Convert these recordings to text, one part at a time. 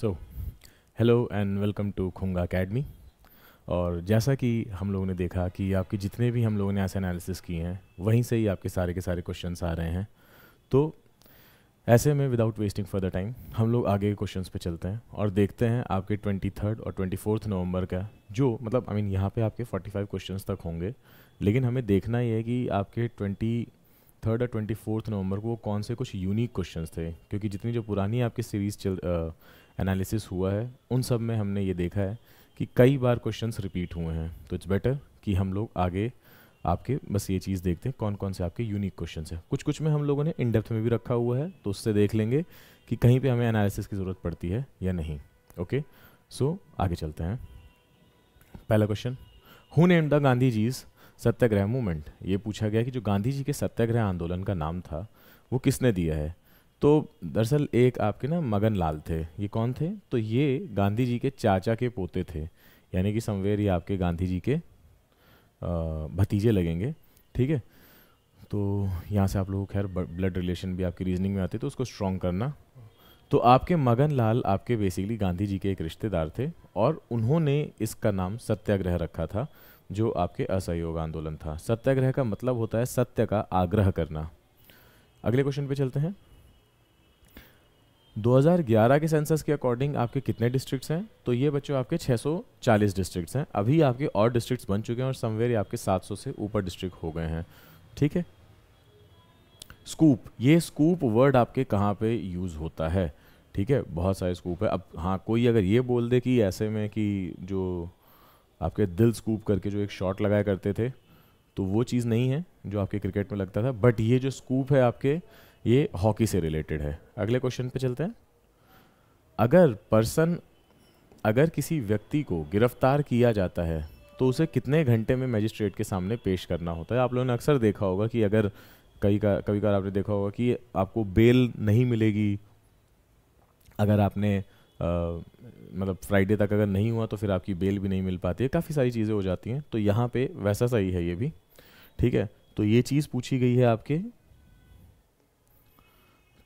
so hello and welcome to Khunga academy और जैसा कि हम लोगों ने देखा कि आपके जितने भी हम लोगों ने ऐसे एनालिसिस किए हैं वहीं से ही आपके सारे के सारे क्वेश्चंस आ रहे हैं तो ऐसे में विदाउट वेस्टिंग फर्दर टाइम हम लोग आगे के क्वेश्चंस पे चलते हैं और देखते हैं आपके ट्वेंटी थर्ड और ट्वेंटी फोर्थ नवंबर का जो मतलब आई मीन यहाँ पे आपके फोर्टी फाइव क्वेश्चन तक होंगे लेकिन हमें देखना ही है कि आपके ट्वेंटी थर्ड और ट्वेंटी फोर्थ नवंबर को कौन से कुछ यूनिक क्वेश्चन थे क्योंकि जितनी जो पुरानी आपकी सीरीज़ चल एनालिसिस हुआ है उन सब में हमने ये देखा है कि कई बार क्वेश्चन रिपीट हुए हैं तो इट्स बेटर कि हम लोग आगे आपके बस ये चीज़ देखते हैं कौन कौन से आपके यूनिक क्वेश्चन हैं कुछ कुछ में हम लोगों ने इन डेप्थ में भी रखा हुआ है तो उससे देख लेंगे कि कहीं पे हमें एनालिसिस की ज़रूरत पड़ती है या नहीं ओके सो आगे चलते हैं पहला question who name the Gandhi ji's Satyagraha movement ये पूछा गया कि जो गांधी जी के सत्याग्रह आंदोलन का नाम था वो किसने दिया है तो दरअसल एक आपके ना मगन लाल थे ये कौन थे तो ये गांधी जी के चाचा के पोते थे यानी कि समवेर ये आपके गांधी जी के भतीजे लगेंगे ठीक है तो यहाँ से आप लोग खैर ब्लड रिलेशन भी आपकी रीजनिंग में आते तो उसको स्ट्रॉन्ग करना तो आपके मगन लाल आपके बेसिकली गांधी जी के एक रिश्तेदार थे और उन्होंने इसका नाम सत्याग्रह रखा था जो आपके असहयोग आंदोलन था सत्याग्रह का मतलब होता है सत्य का आग्रह करना अगले क्वेश्चन पे चलते हैं 2011 के सेंसस के अकॉर्डिंग आपके कितने डिस्ट्रिक्ट्स हैं तो ये बच्चों आपके 640 डिस्ट्रिक्ट्स हैं अभी आपके और डिस्ट्रिक्ट्स बन चुके हैं और समवेयर आपके 700 से ऊपर डिस्ट्रिक्ट हो गए हैं ठीक है स्कूप ये स्कूप वर्ड आपके कहाँ पे यूज़ होता है ठीक है बहुत सारे स्कूप है अब हाँ कोई अगर ये बोल दे कि ऐसे में कि जो आपके दिल स्कूप करके जो एक शॉट लगाया करते थे तो वो चीज़ नहीं है जो आपके क्रिकेट में लगता था बट ये जो स्कूप है आपके ये हॉकी से रिलेटेड है अगले क्वेश्चन पे चलते हैं अगर पर्सन अगर किसी व्यक्ति को गिरफ्तार किया जाता है तो उसे कितने घंटे में मैजिस्ट्रेट के सामने पेश करना होता है आप लोगों ने अक्सर देखा होगा कि अगर कई का कभी कभार आपने देखा होगा कि आपको बेल नहीं मिलेगी अगर आपने आ, मतलब फ्राइडे तक अगर नहीं हुआ तो फिर आपकी बेल भी नहीं मिल पाती है काफ़ी सारी चीज़ें हो जाती हैं तो यहाँ पे वैसा सही है ये भी ठीक है तो ये चीज़ पूछी गई है आपके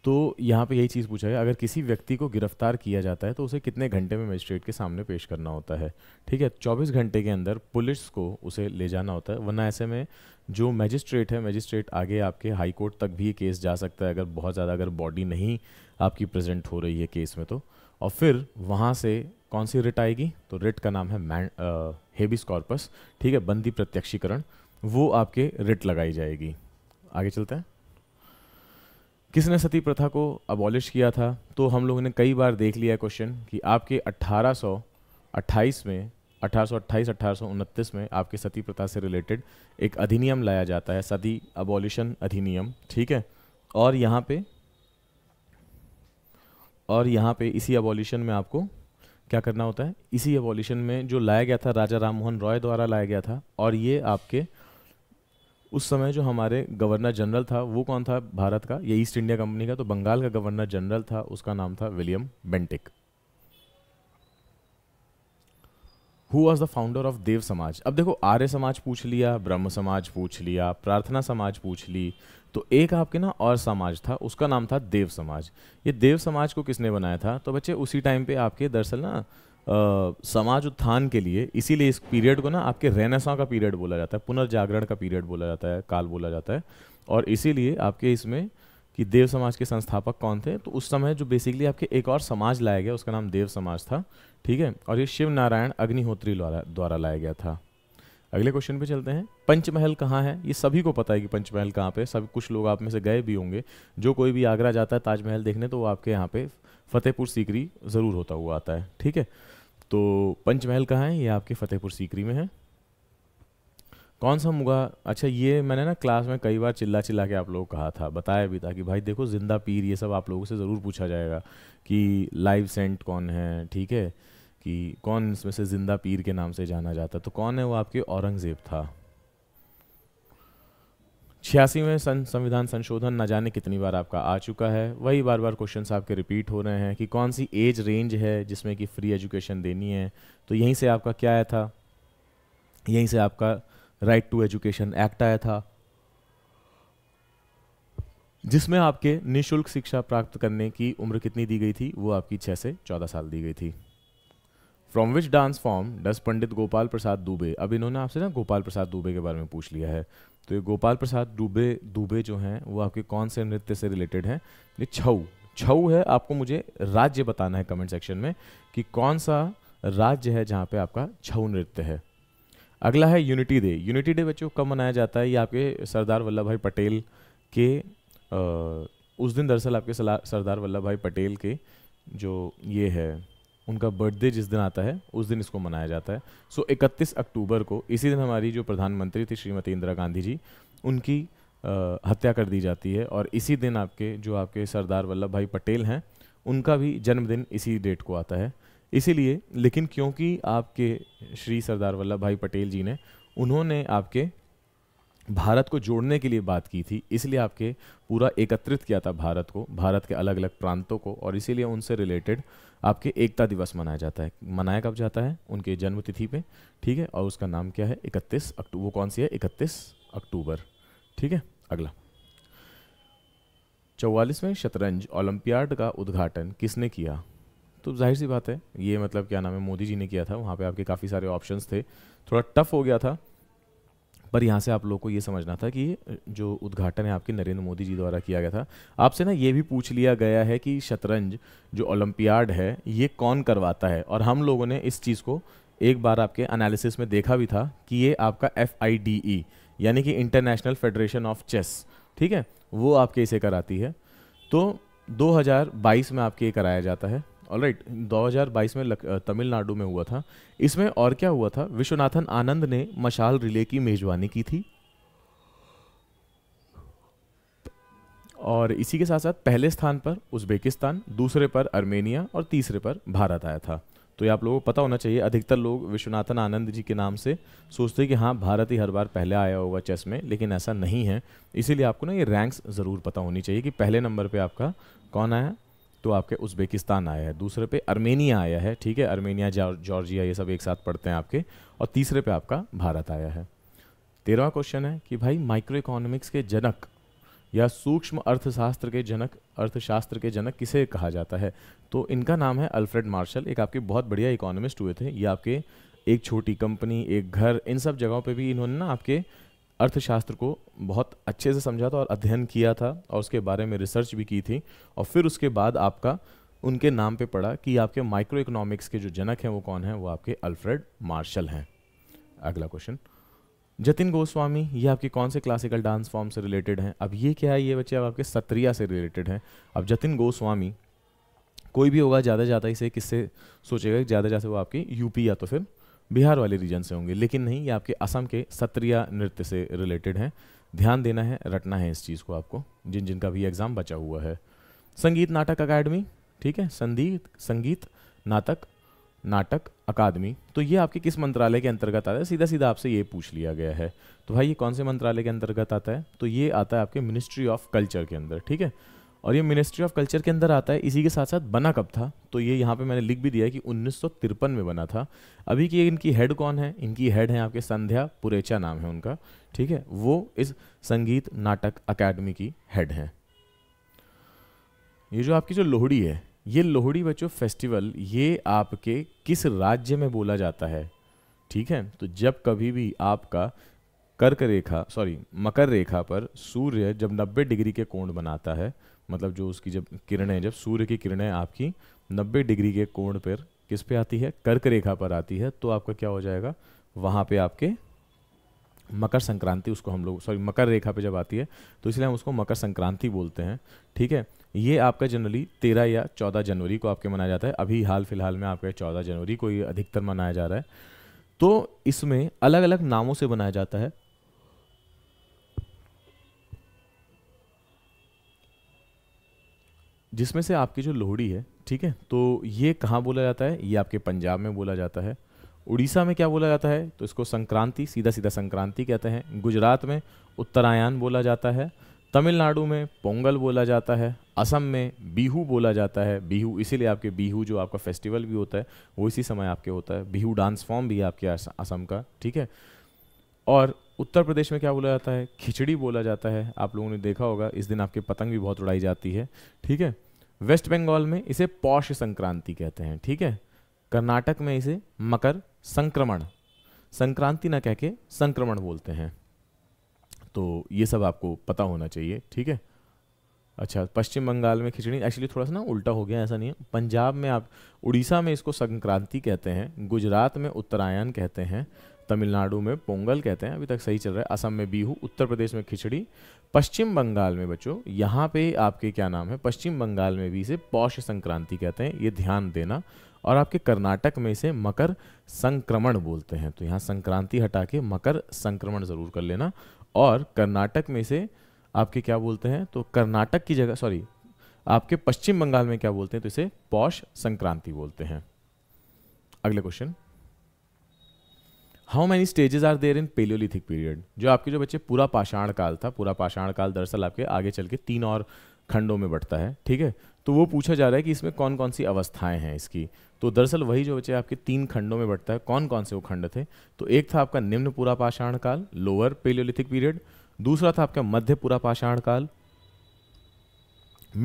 तो यहाँ पे यही चीज़ पूछा गया अगर किसी व्यक्ति को गिरफ्तार किया जाता है तो उसे कितने घंटे में मजिस्ट्रेट के सामने पेश करना होता है ठीक है 24 घंटे के अंदर पुलिस को उसे ले जाना होता है वरना ऐसे में जो मजिस्ट्रेट है मजिस्ट्रेट आगे आपके हाई कोर्ट तक भी केस जा सकता है अगर बहुत ज़्यादा अगर बॉडी नहीं आपकी प्रेजेंट हो रही है केस में तो और फिर वहाँ से कौन सी रिट आएगी तो रिट का नाम है मैन हेबिस कॉर्पस ठीक है बंदी प्रत्यक्षीकरण वो आपके रिट लगाई जाएगी आगे चलते हैं किसने सती प्रथा को अबॉलिश किया था तो हम लोगों ने कई बार देख लिया क्वेश्चन कि आपके 1828 में 1828 1829 में आपके सती प्रथा से रिलेटेड एक अधिनियम लाया जाता है सती अबॉलिशन अधिनियम ठीक है और यहाँ पे और यहाँ पे इसी अबॉलिशन में आपको क्या करना होता है इसी अबॉलिशन में जो लाया गया था राजा राम मोहन रॉय द्वारा लाया गया था और ये आपके उस समय जो हमारे गवर्नर जनरल था वो कौन था भारत का ये ईस्ट इंडिया कंपनी का तो बंगाल का गवर्नर जनरल था उसका नाम था William Bentinck who was the founder of Dev Samaj अब देखो आर्य समाज पूछ लिया ब्रह्म समाज पूछ लिया प्रार्थना समाज पूछ ली तो एक आपके ना और समाज था उसका नाम था देव समाज ये देव समाज को किसने बनाया था तो बच्चे उसी टाइम पे आपके दरअसल ना समाज उत्थान के लिए इसीलिए इस पीरियड को ना आपके रेनेसा का पीरियड बोला जाता है पुनर्जागरण का पीरियड बोला जाता है काल बोला जाता है और इसीलिए आपके इसमें कि देव समाज के संस्थापक कौन थे तो उस समय जो बेसिकली आपके एक और समाज लाया गया उसका नाम देव समाज था ठीक है और ये शिव नारायण अग्निहोत्री द्वारा लाया गया था अगले क्वेश्चन पे चलते हैं पंचमहल कहाँ है ये सभी को पता है कि पंचमहल कहाँ पे सब कुछ लोग आप में से गए भी होंगे जो कोई भी आगरा जाता है ताजमहल देखने तो वो आपके यहाँ पे फतेहपुर सीकरी ज़रूर होता हुआ आता है ठीक है तो पंचमहल कहाँ है ये आपके फतेहपुर सीकरी में है कौन सा मुगा अच्छा ये मैंने ना क्लास में कई बार चिल्ला चिल्ला के आप लोगों को कहा था बताया भी था कि भाई देखो जिंदा पीर ये सब आप लोगों से ज़रूर पूछा जाएगा कि लाइव सेंट कौन है ठीक है कि कौन इसमें से जिंदा पीर के नाम से जाना जाता तो कौन है वो आपके औरंगज़ेब था छियासी में सं, संविधान संशोधन न जाने कितनी बार आपका आ चुका है वही बार बार क्वेश्चन आपके रिपीट हो रहे हैं कि कौन सी एज रेंज है जिसमें कि फ्री एजुकेशन देनी है तो यहीं से आपका क्या आया था यहीं से आपका राइट टू एजुकेशन एक्ट आया था जिसमें आपके निशुल्क शिक्षा प्राप्त करने की उम्र कितनी दी गई थी वो आपकी छः से चौदह साल दी गई थी from which dance form does Pandit Gopal Prasad Dubey अब इन्होंने आपसे ना गोपाल प्रसाद दुबे के बारे में पूछ लिया है तो ये गोपाल प्रसाद दुबे दुबे जो हैं वो आपके कौन से नृत्य से रिलेटेड हैं ये छऊ छऊ है आपको मुझे राज्य बताना है कमेंट सेक्शन में कि कौन सा राज्य है जहाँ पे आपका छऊ नृत्य है अगला है यूनिटी डे यूनिटी डे बच्चों कब मनाया जाता है ये आपके सरदार वल्लभ भाई पटेल के आ, उस दिन दरअसल आपके सरदार वल्लभ भाई पटेल के जो ये है उनका बर्थडे जिस दिन आता है उस दिन इसको मनाया जाता है सो इकतीस अक्टूबर को इसी दिन हमारी जो प्रधानमंत्री थी श्रीमती इंदिरा गांधी जी उनकी आ, हत्या कर दी जाती है और इसी दिन आपके जो आपके सरदार वल्लभ भाई पटेल हैं उनका भी जन्मदिन इसी डेट को आता है इसीलिए लेकिन क्योंकि आपके श्री सरदार वल्लभ भाई पटेल जी ने उन्होंने आपके भारत को जोड़ने के लिए बात की थी इसलिए आपके पूरा एकत्रित किया था भारत को भारत के अलग अलग प्रांतों को और इसीलिए उनसे रिलेटेड आपके एकता दिवस मनाया जाता है मनाया कब जाता है उनके जन्म तिथि पे ठीक है और उसका नाम क्या है इकतीस अक्टूबर वो कौन सी है इकतीस अक्टूबर ठीक है अगला चौवालीसवें शतरंज ओलंपियाड का उद्घाटन किसने किया तो जाहिर सी बात है ये मतलब क्या नाम है मोदी जी ने किया था वहाँ पे आपके काफ़ी सारे ऑप्शंस थे थोड़ा टफ हो गया था पर यहाँ से आप लोग को ये समझना था कि जो उद्घाटन है आपके नरेंद्र मोदी जी द्वारा किया गया था आपसे ना ये भी पूछ लिया गया है कि शतरंज जो ओलंपियाड है ये कौन करवाता है और हम लोगों ने इस चीज़ को एक बार आपके एनालिसिस में देखा भी था कि ये आपका एफ e, यानी कि इंटरनेशनल फेडरेशन ऑफ चेस ठीक है वो आपके इसे कराती है तो 2022 में आपके ये कराया जाता है ऑल राइट right, में तमिलनाडु में हुआ था इसमें और क्या हुआ था विश्वनाथन आनंद ने मशाल रिले की मेजबानी की थी और इसी के साथ साथ पहले स्थान पर उज्बेकिस्तान दूसरे पर अर्मेनिया और तीसरे पर भारत आया था तो ये आप लोगों को पता होना चाहिए अधिकतर लोग विश्वनाथन आनंद जी के नाम से सोचते हैं कि हाँ भारत ही हर बार पहले आया होगा चेस में लेकिन ऐसा नहीं है इसीलिए आपको ना ये रैंक्स ज़रूर पता होनी चाहिए कि पहले नंबर पे आपका कौन आया तो आपके उज़्बेकिस्तान आया है दूसरे पे अर्मेनिया आया है ठीक है अर्मेनिया जॉर्जिया ये सब एक साथ पढ़ते हैं आपके और तीसरे पे आपका भारत आया है तेरहवा क्वेश्चन है कि भाई माइक्रो इकोनॉमिक्स के जनक या सूक्ष्म अर्थशास्त्र के जनक अर्थशास्त्र के जनक किसे कहा जाता है तो इनका नाम है अल्फ्रेड मार्शल एक आपके बहुत बढ़िया इकोनॉमिस्ट हुए थे ये आपके एक छोटी कंपनी एक घर इन सब जगहों पर भी इन्होंने ना आपके अर्थशास्त्र को बहुत अच्छे से समझा था और अध्ययन किया था और उसके बारे में रिसर्च भी की थी और फिर उसके बाद आपका उनके नाम पे पड़ा कि आपके माइक्रो इकोनॉमिक्स के जो जनक हैं वो कौन हैं वो आपके अल्फ्रेड मार्शल हैं अगला क्वेश्चन जतिन गोस्वामी ये आपके कौन से क्लासिकल डांस फॉर्म से रिलेटेड हैं अब ये क्या है ये बच्चे अब आपके सत्रिया से रिलेटेड हैं अब जतिन गोस्वामी कोई भी होगा ज़्यादा ज़्यादा इसे किससे सोचेगा ज़्यादा ज़्यादा वो आपकी यूपी या तो फिर बिहार वाले रीजन से होंगे लेकिन नहीं ये आपके असम के सत्रिया नृत्य से रिलेटेड हैं ध्यान देना है रटना है इस चीज़ को आपको जिन जिनका भी एग्ज़ाम बचा हुआ है संगीत नाटक अकादमी ठीक है संगीत संगीत नाटक नाटक अकादमी तो ये आपके किस मंत्रालय के अंतर्गत आता है सीधा सीधा आपसे ये पूछ लिया गया है तो भाई ये कौन से मंत्रालय के अंतर्गत आता है तो ये आता है आपके मिनिस्ट्री ऑफ कल्चर के अंदर ठीक है और ये मिनिस्ट्री ऑफ कल्चर के अंदर आता है इसी के साथ साथ बना कब था तो ये यहाँ पे मैंने लिख भी दिया है कि उन्नीस में बना था अभी की इनकी हेड कौन है इनकी हेड है आपके संध्या पुरेचा नाम है उनका ठीक है वो इस संगीत नाटक अकेडमी की हेड हैं ये जो आपकी जो लोहड़ी है ये लोहड़ी बच्चों फेस्टिवल ये आपके किस राज्य में बोला जाता है ठीक है तो जब कभी भी आपका कर्क रेखा सॉरी मकर रेखा पर सूर्य जब 90 डिग्री के कोण बनाता है मतलब जो उसकी जब किरणें जब सूर्य की किरणें आपकी 90 डिग्री के कोण पर किस पे आती है कर्क रेखा पर आती है तो आपका क्या हो जाएगा वहाँ पे आपके मकर संक्रांति उसको हम लोग सॉरी मकर रेखा पे जब आती है तो इसलिए हम उसको मकर संक्रांति बोलते हैं ठीक है ये आपका जनरली तेरह या चौदह जनवरी को आपके मनाया जाता है अभी हाल फिलहाल में आपका चौदह जनवरी को ये अधिकतर मनाया जा रहा है तो इसमें अलग अलग नामों से बनाया जाता है जिसमें से आपकी जो लोहड़ी है ठीक है तो ये कहाँ बोला जाता है ये आपके पंजाब में बोला जाता है उड़ीसा में क्या बोला जाता है तो इसको संक्रांति सीधा सीधा संक्रांति कहते हैं गुजरात में उत्तरायण बोला जाता है तमिलनाडु में पोंगल बोला जाता है असम में बीहू बोला जाता है बीहू इसीलिए आपके बीहू जो आपका फेस्टिवल भी होता है वो इसी समय आपके होता है बिहू डांस फॉर्म भी है आपके असम का ठीक है और उत्तर प्रदेश में क्या बोला जाता है खिचड़ी बोला जाता है आप लोगों ने देखा होगा इस दिन आपके पतंग भी बहुत उड़ाई जाती है ठीक है वेस्ट बंगाल में इसे पौष संक्रांति कहते हैं ठीक है कर्नाटक में इसे मकर संक्रमण संक्रांति ना कह के संक्रमण बोलते हैं तो ये सब आपको पता होना चाहिए ठीक है अच्छा पश्चिम बंगाल में खिचड़ी एक्चुअली थोड़ा सा ना उल्टा हो गया ऐसा नहीं है पंजाब में आप उड़ीसा में इसको संक्रांति कहते हैं गुजरात में उत्तरायण कहते हैं तमिलनाडु में पोंगल कहते हैं अभी तक सही चल रहा है असम में बिहू उत्तर प्रदेश में खिचड़ी पश्चिम बंगाल में बच्चों यहाँ पे आपके क्या नाम है पश्चिम बंगाल में भी इसे पौष संक्रांति कहते हैं ये ध्यान देना और आपके कर्नाटक में इसे मकर संक्रमण बोलते हैं तो यहाँ संक्रांति हटा के मकर संक्रमण ज़रूर कर लेना और कर्नाटक में इसे आपके क्या बोलते हैं तो कर्नाटक की जगह सॉरी आपके पश्चिम बंगाल में क्या बोलते हैं तो इसे पौष संक्रांति बोलते हैं अगले question how many stages are there in paleolithic period जो आपके जो बच्चे पूरा पाषाण काल था पूरा पाषाण काल दरअसल आपके आगे चल के तीन और खंडों में बढ़ता है ठीक है तो वो पूछा जा रहा है कि इसमें कौन कौन सी अवस्थाएं हैं इसकी तो दरअसल वही जो बच्चे आपके तीन खंडों में बढ़ता है कौन कौन से वो खंड थे तो एक था आपका निम्न पूरा पाषाण काल लोअर पेलियोलिथिक पीरियड दूसरा था आपका मध्य पूरा पाषाण काल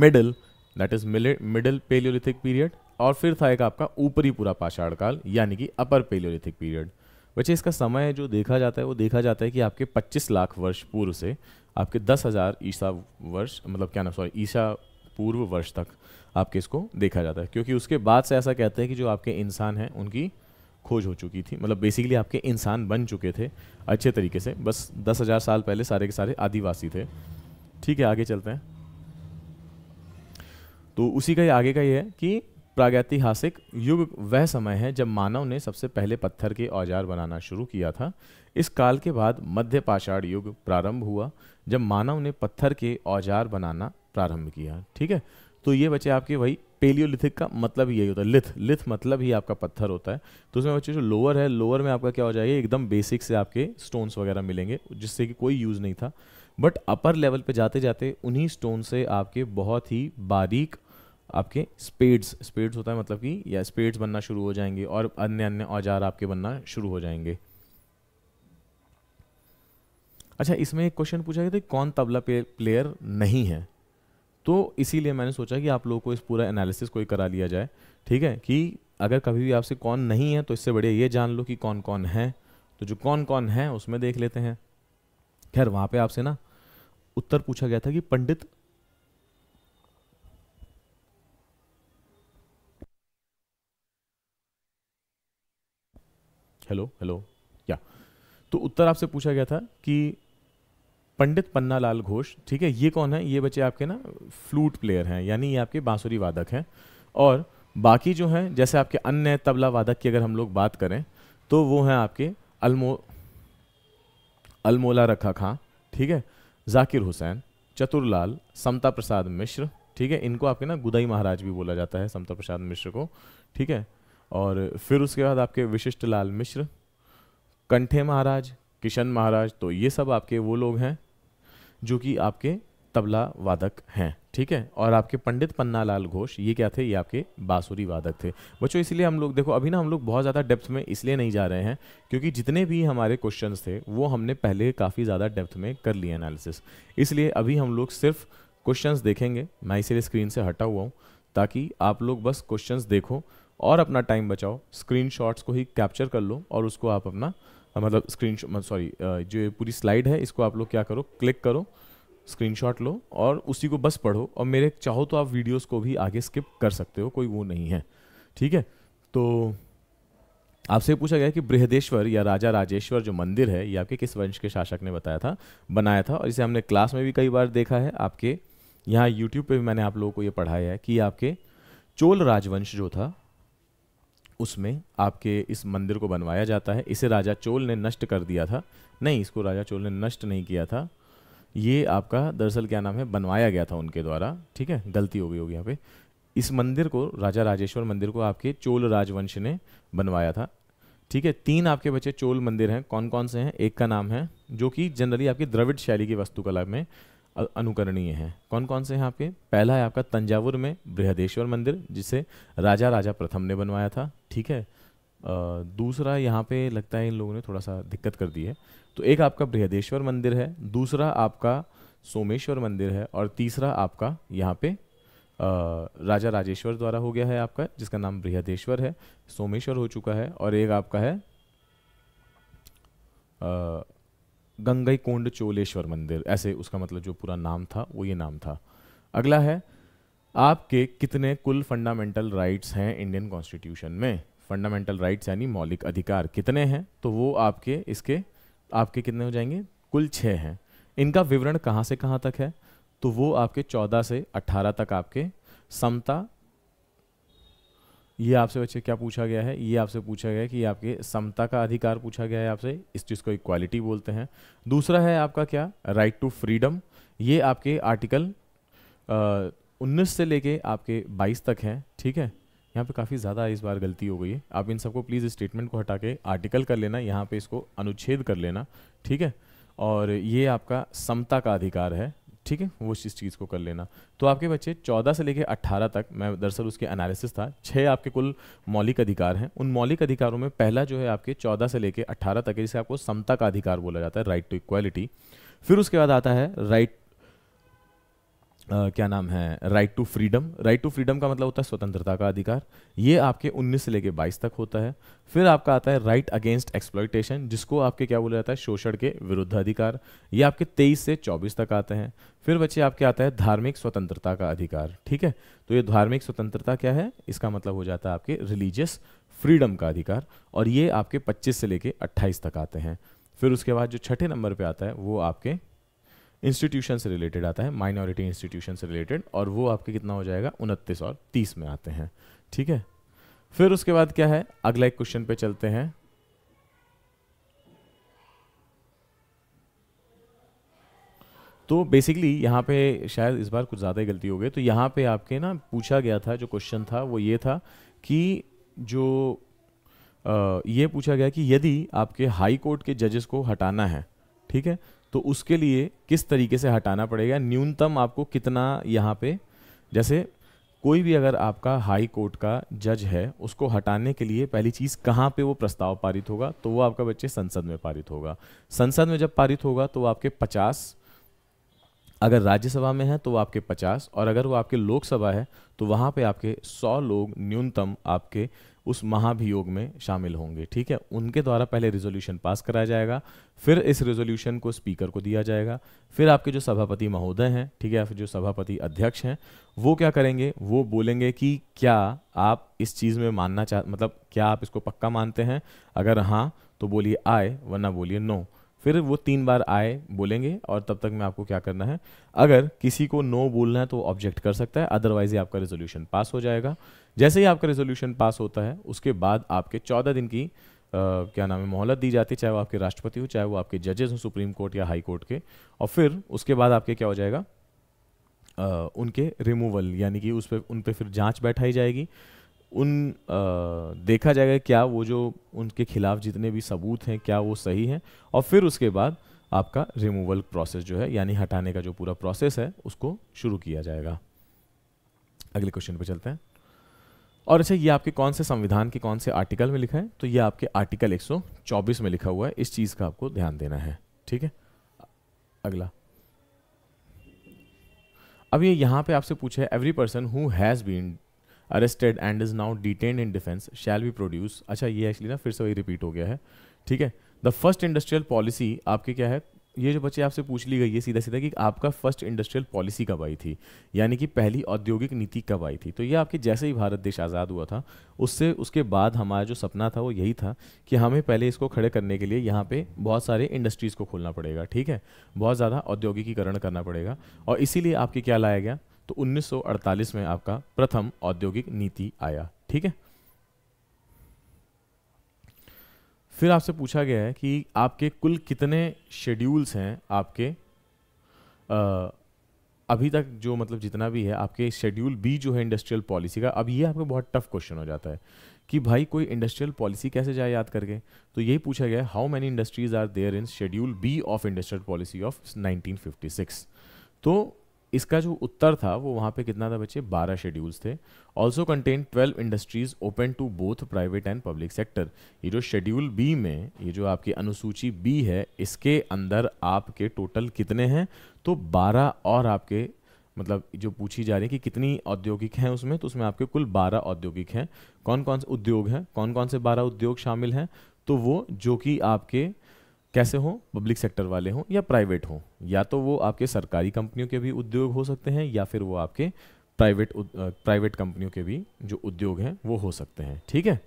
middle that is middle paleolithic period और फिर था एक आपका ऊपरी पूरा पाषाण काल यानी कि अपर पेलियोलिथिक पीरियड बच्चे इसका समय जो देखा जाता है वो देखा जाता है कि आपके 25 लाख वर्ष पूर्व से आपके दस हज़ार ईसा वर्ष मतलब क्या ना सॉरी ईसा पूर्व वर्ष तक आपके इसको देखा जाता है क्योंकि उसके बाद से ऐसा कहते हैं कि जो आपके इंसान हैं उनकी खोज हो चुकी थी मतलब बेसिकली आपके इंसान बन चुके थे अच्छे तरीके से बस दस हज़ार साल पहले सारे के सारे आदिवासी थे ठीक है आगे चलते हैं तो उसी का आगे का ये है कि प्रागैतिहासिक युग वह समय है जब मानव ने सबसे पहले पत्थर के औजार बनाना शुरू किया था इस काल के बाद मध्य पाषाण युग प्रारंभ हुआ जब मानव ने पत्थर के औजार बनाना प्रारंभ किया ठीक है तो ये बच्चे आपके वही पेलियोलिथिक का मतलब यही होता है लिथ लिथ मतलब ही आपका पत्थर होता है तो उसमें बच्चे जो लोअर है लोअर में आपका क्या हो जाएगा एकदम बेसिक से आपके स्टोन्स वगैरह मिलेंगे जिससे कि कोई यूज़ नहीं था बट अपर लेवल पे जाते जाते उन्हीं स्टोन से आपके बहुत ही बारीक आपके स्पेड्स स्पेड्स होता है मतलब कि या स्पेड्स बनना शुरू हो जाएंगे और अन्य अन्य औजार आपके बनना शुरू हो जाएंगे अच्छा इसमें एक क्वेश्चन पूछा गया था कौन तबला प्लेयर नहीं है तो इसीलिए मैंने सोचा कि आप लोगों को इस पूरा एनालिसिस कोई करा लिया जाए ठीक है कि अगर कभी भी आपसे कौन नहीं है तो इससे बढ़िया ये जान लो कि कौन कौन है तो जो कौन कौन है उसमें देख लेते हैं खैर वहाँ पे आपसे ना उत्तर पूछा गया था कि पंडित हेलो हेलो या तो उत्तर आपसे पूछा गया था कि पंडित पन्ना लाल घोष ठीक है ये कौन है ये बच्चे आपके ना फ्लूट प्लेयर हैं यानी ये आपके बांसुरी वादक हैं और बाकी जो हैं जैसे आपके अन्य तबला वादक की अगर हम लोग बात करें तो वो हैं आपके अलमो अलमोला रखा खां ठीक है जाकिर हुसैन चतुरलाल समता प्रसाद मिश्र ठीक है इनको आपके ना गुदई महाराज भी बोला जाता है समता प्रसाद मिश्र को ठीक है और फिर उसके बाद आपके विशिष्ट लाल मिश्र कंठे महाराज किशन महाराज तो ये सब आपके वो लोग हैं जो कि आपके तबला वादक हैं ठीक है और आपके पंडित पन्ना लाल घोष ये क्या थे ये आपके बांसुरी वादक थे बच्चों इसलिए हम लोग देखो अभी ना हम लोग बहुत ज़्यादा डेप्थ में इसलिए नहीं जा रहे हैं क्योंकि जितने भी हमारे क्वेश्चंस थे वो हमने पहले काफ़ी ज़्यादा डेप्थ में कर लिए एनालिसिस इसलिए अभी हम लोग सिर्फ क्वेश्चंस देखेंगे मैं इसीलिए स्क्रीन से हटा हुआ हूँ ताकि आप लोग बस क्वेश्चंस देखो और अपना टाइम बचाओ स्क्रीन को ही कैप्चर कर लो और उसको आप अपना मतलब स्क्रीन सॉरी जो पूरी स्लाइड है इसको आप लोग क्या करो क्लिक करो स्क्रीनशॉट लो और उसी को बस पढ़ो और मेरे चाहो तो आप वीडियोस को भी आगे स्किप कर सकते हो कोई वो नहीं है ठीक है तो आपसे पूछा गया कि बृहदेश्वर या राजा राजेश्वर जो मंदिर है ये आपके किस वंश के शासक ने बताया था बनाया था और इसे हमने क्लास में भी कई बार देखा है आपके यहाँ यूट्यूब पर भी मैंने आप लोगों को ये पढ़ाया है कि आपके चोल राजवंश जो था उसमें आपके इस मंदिर को बनवाया जाता है इसे राजा चोल ने नष्ट कर दिया था नहीं इसको राजा चोल ने नष्ट नहीं किया था ये आपका दरअसल क्या नाम है बनवाया गया था उनके द्वारा ठीक है गलती हो गई होगी यहाँ पे इस मंदिर को राजा राजेश्वर मंदिर को आपके चोल राजवंश ने बनवाया था ठीक है तीन आपके बच्चे चोल मंदिर हैं कौन कौन से हैं एक का नाम है जो कि जनरली आपकी द्रविड़ शैली की वस्तुकला में अनुकरणीय हैं कौन कौन से हैं आपके पहला है आपका तंजावुर में बृहदेश्वर मंदिर जिसे राजा राजा प्रथम ने बनवाया था ठीक है दूसरा यहाँ पे लगता है इन लोगों ने थोड़ा सा दिक्कत कर दी है तो एक आपका बृहदेश्वर मंदिर है दूसरा आपका सोमेश्वर मंदिर है और तीसरा आपका यहाँ पे राजा राजेश्वर द्वारा हो गया है आपका जिसका नाम बृहदेश्वर है सोमेश्वर हो चुका है और एक आपका है गंगई कोंड चोलेश्वर मंदिर ऐसे उसका मतलब जो पूरा नाम था वो ये नाम था अगला है आपके कितने कुल फंडामेंटल राइट्स हैं इंडियन कॉन्स्टिट्यूशन में फंडामेंटल राइट्स यानी मौलिक अधिकार कितने हैं तो वो आपके इसके आपके कितने हो जाएंगे कुल छः हैं इनका विवरण कहाँ से कहाँ तक है तो वो आपके चौदह से अट्ठारह तक आपके समता ये आपसे बच्चे क्या पूछा गया है ये आपसे पूछा गया है कि आपके समता का अधिकार पूछा गया है आपसे इस चीज़ को इक्वालिटी बोलते हैं दूसरा है आपका क्या राइट टू फ्रीडम ये आपके आर्टिकल उन्नीस से लेके आपके बाईस तक हैं ठीक है यहाँ पे काफ़ी ज़्यादा इस बार गलती हो गई है आप इन सबको प्लीज़ स्टेटमेंट को हटा के आर्टिकल कर लेना यहाँ पे इसको अनुच्छेद कर लेना ठीक है और ये आपका समता का अधिकार है ठीक है वो इस चीज़ को कर लेना तो आपके बच्चे 14 से लेके 18 तक मैं दरअसल उसके एनालिसिस था छः आपके कुल मौलिक अधिकार हैं उन मौलिक अधिकारों में पहला जो है आपके 14 से लेकर 18 तक है जिसे आपको समता का अधिकार बोला जाता है राइट टू इक्वालिटी फिर उसके बाद आता है राइट Uh, क्या नाम है right to freedom right to freedom का मतलब होता है स्वतंत्रता का अधिकार ये आपके 19 से लेके 22 तक होता है फिर आपका आता है राइट अगेंस्ट एक्सप्लॉयटेशन जिसको आपके क्या बोला जाता है शोषण के विरुद्ध अधिकार ये आपके 23 से 24 तक आते हैं फिर बच्चे आपके आता है धार्मिक स्वतंत्रता का अधिकार ठीक है तो ये धार्मिक स्वतंत्रता क्या है इसका मतलब हो जाता है आपके रिलीजियस फ्रीडम का अधिकार और ये आपके पच्चीस से लेके अट्ठाईस तक आते हैं फिर उसके बाद जो छठे नंबर पर आता है वो आपके इंस्टीट्यूशन से रिलेटेड आता है माइनॉरिटी इंस्टीट्यूशन से रिलेटेड और वो आपके कितना हो जाएगा उनतीस और तीस में आते हैं ठीक है फिर उसके बाद क्या है अगला एक क्वेश्चन पे चलते हैं तो बेसिकली यहाँ पे शायद इस बार कुछ ज़्यादा ही गलती हो गई तो यहाँ पे आपके ना पूछा गया था जो क्वेश्चन था वो ये था कि जो आ, ये पूछा गया कि यदि आपके हाई कोर्ट के जजेस को हटाना है ठीक है तो उसके लिए किस तरीके से हटाना पड़ेगा न्यूनतम आपको कितना यहाँ पे जैसे कोई भी अगर आपका हाई कोर्ट का जज है उसको हटाने के लिए पहली चीज़ कहाँ पे वो प्रस्ताव पारित होगा तो वो आपका बच्चे संसद में पारित होगा संसद में जब पारित होगा तो आपके पचास अगर राज्यसभा में है तो वो आपके पचास और अगर वो आपके लोकसभा है तो वहाँ पे आपके सौ लोग न्यूनतम आपके उस महाभियोग में शामिल होंगे ठीक है उनके द्वारा पहले रेजोल्यूशन पास कराया जाएगा फिर इस रेजोल्यूशन को स्पीकर को दिया जाएगा फिर आपके जो सभापति महोदय हैं ठीक है फिर जो सभापति अध्यक्ष हैं वो क्या करेंगे वो बोलेंगे कि क्या आप इस चीज़ में मानना चाह मतलब क्या आप इसको पक्का मानते हैं अगर हाँ तो बोलिए आए वरना बोलिए नो फिर वो तीन बार आए बोलेंगे और तब तक में आपको क्या करना है अगर किसी को नो बोलना है तो ऑब्जेक्ट कर सकता है अदरवाइज ही आपका रेजोल्यूशन पास हो जाएगा जैसे ही आपका रेजोल्यूशन पास होता है उसके बाद आपके चौदह दिन की Uh, क्या नाम है मोहलत दी जाती है चाहे वो आपके राष्ट्रपति हो चाहे वो आपके जजेस हों सुप्रीम कोर्ट या हाई कोर्ट के और फिर उसके बाद आपके क्या हो जाएगा आ, uh, उनके रिमूवल यानी कि उस पर उन पर फिर जांच बैठाई जाएगी उन आ, देखा जाएगा क्या वो जो उनके खिलाफ जितने भी सबूत हैं क्या वो सही हैं और फिर उसके बाद आपका रिमूवल प्रोसेस जो है यानी हटाने का जो पूरा प्रोसेस है उसको शुरू किया जाएगा अगले क्वेश्चन पे चलते हैं और अच्छा ये आपके कौन से संविधान के कौन से आर्टिकल में लिखा है तो ये आपके आर्टिकल 124 में लिखा हुआ है इस चीज़ का आपको ध्यान देना है ठीक है अगला अब ये यहां पे आपसे पूछा है every person who has been arrested and is now detain in defence shall be produce अच्छा ये एक्चुअली ना फिर से वही रिपीट हो गया है ठीक है द फर्स्ट इंडस्ट्रियल पॉलिसी आपके क्या है ये जो बच्चे आपसे पूछ ली गई है सीधा सीधा कि आपका फर्स्ट इंडस्ट्रियल पॉलिसी कब आई थी यानी कि पहली औद्योगिक नीति कब आई थी तो ये आपके जैसे ही भारत देश आज़ाद हुआ था उससे उसके बाद हमारा जो सपना था वो यही था कि हमें पहले इसको खड़े करने के लिए यहाँ पे बहुत सारे इंडस्ट्रीज़ को खोलना पड़ेगा ठीक है बहुत ज़्यादा औद्योगिकीकरण करना पड़ेगा और इसीलिए आपके क्या लाया गया तो 1948 में आपका प्रथम औद्योगिक नीति आया ठीक है फिर आपसे पूछा गया है कि आपके कुल कितने शेड्यूल्स हैं आपके आ, अभी तक जो मतलब जितना भी है आपके शेड्यूल बी जो है इंडस्ट्रियल पॉलिसी का अब ये आपका बहुत टफ क्वेश्चन हो जाता है कि भाई कोई इंडस्ट्रियल पॉलिसी कैसे जाए याद करके तो यही पूछा गया how many industries are there in schedule B of industrial policy of 1956 तो इसका जो उत्तर था वो वहाँ पे कितना था बच्चे बारह शेड्यूल्स थे also contain twelve industries open to both private and public sector ये जो शेड्यूल बी में ये जो आपकी अनुसूची बी है इसके अंदर आपके टोटल कितने हैं तो बारह और आपके मतलब जो पूछी जा रही है कि कितनी औद्योगिक हैं उसमें तो उसमें आपके कुल बारह औद्योगिक हैं कौन कौन से उद्योग हैं कौन कौन से बारह उद्योग शामिल हैं तो वो जो कि आपके कैसे हों पब्लिक सेक्टर वाले हों या प्राइवेट हों या तो वो आपके सरकारी कंपनियों के भी उद्योग हो सकते हैं या फिर वो आपके प्राइवेट प्राइवेट कंपनियों के भी जो उद्योग हैं वो हो सकते हैं ठीक है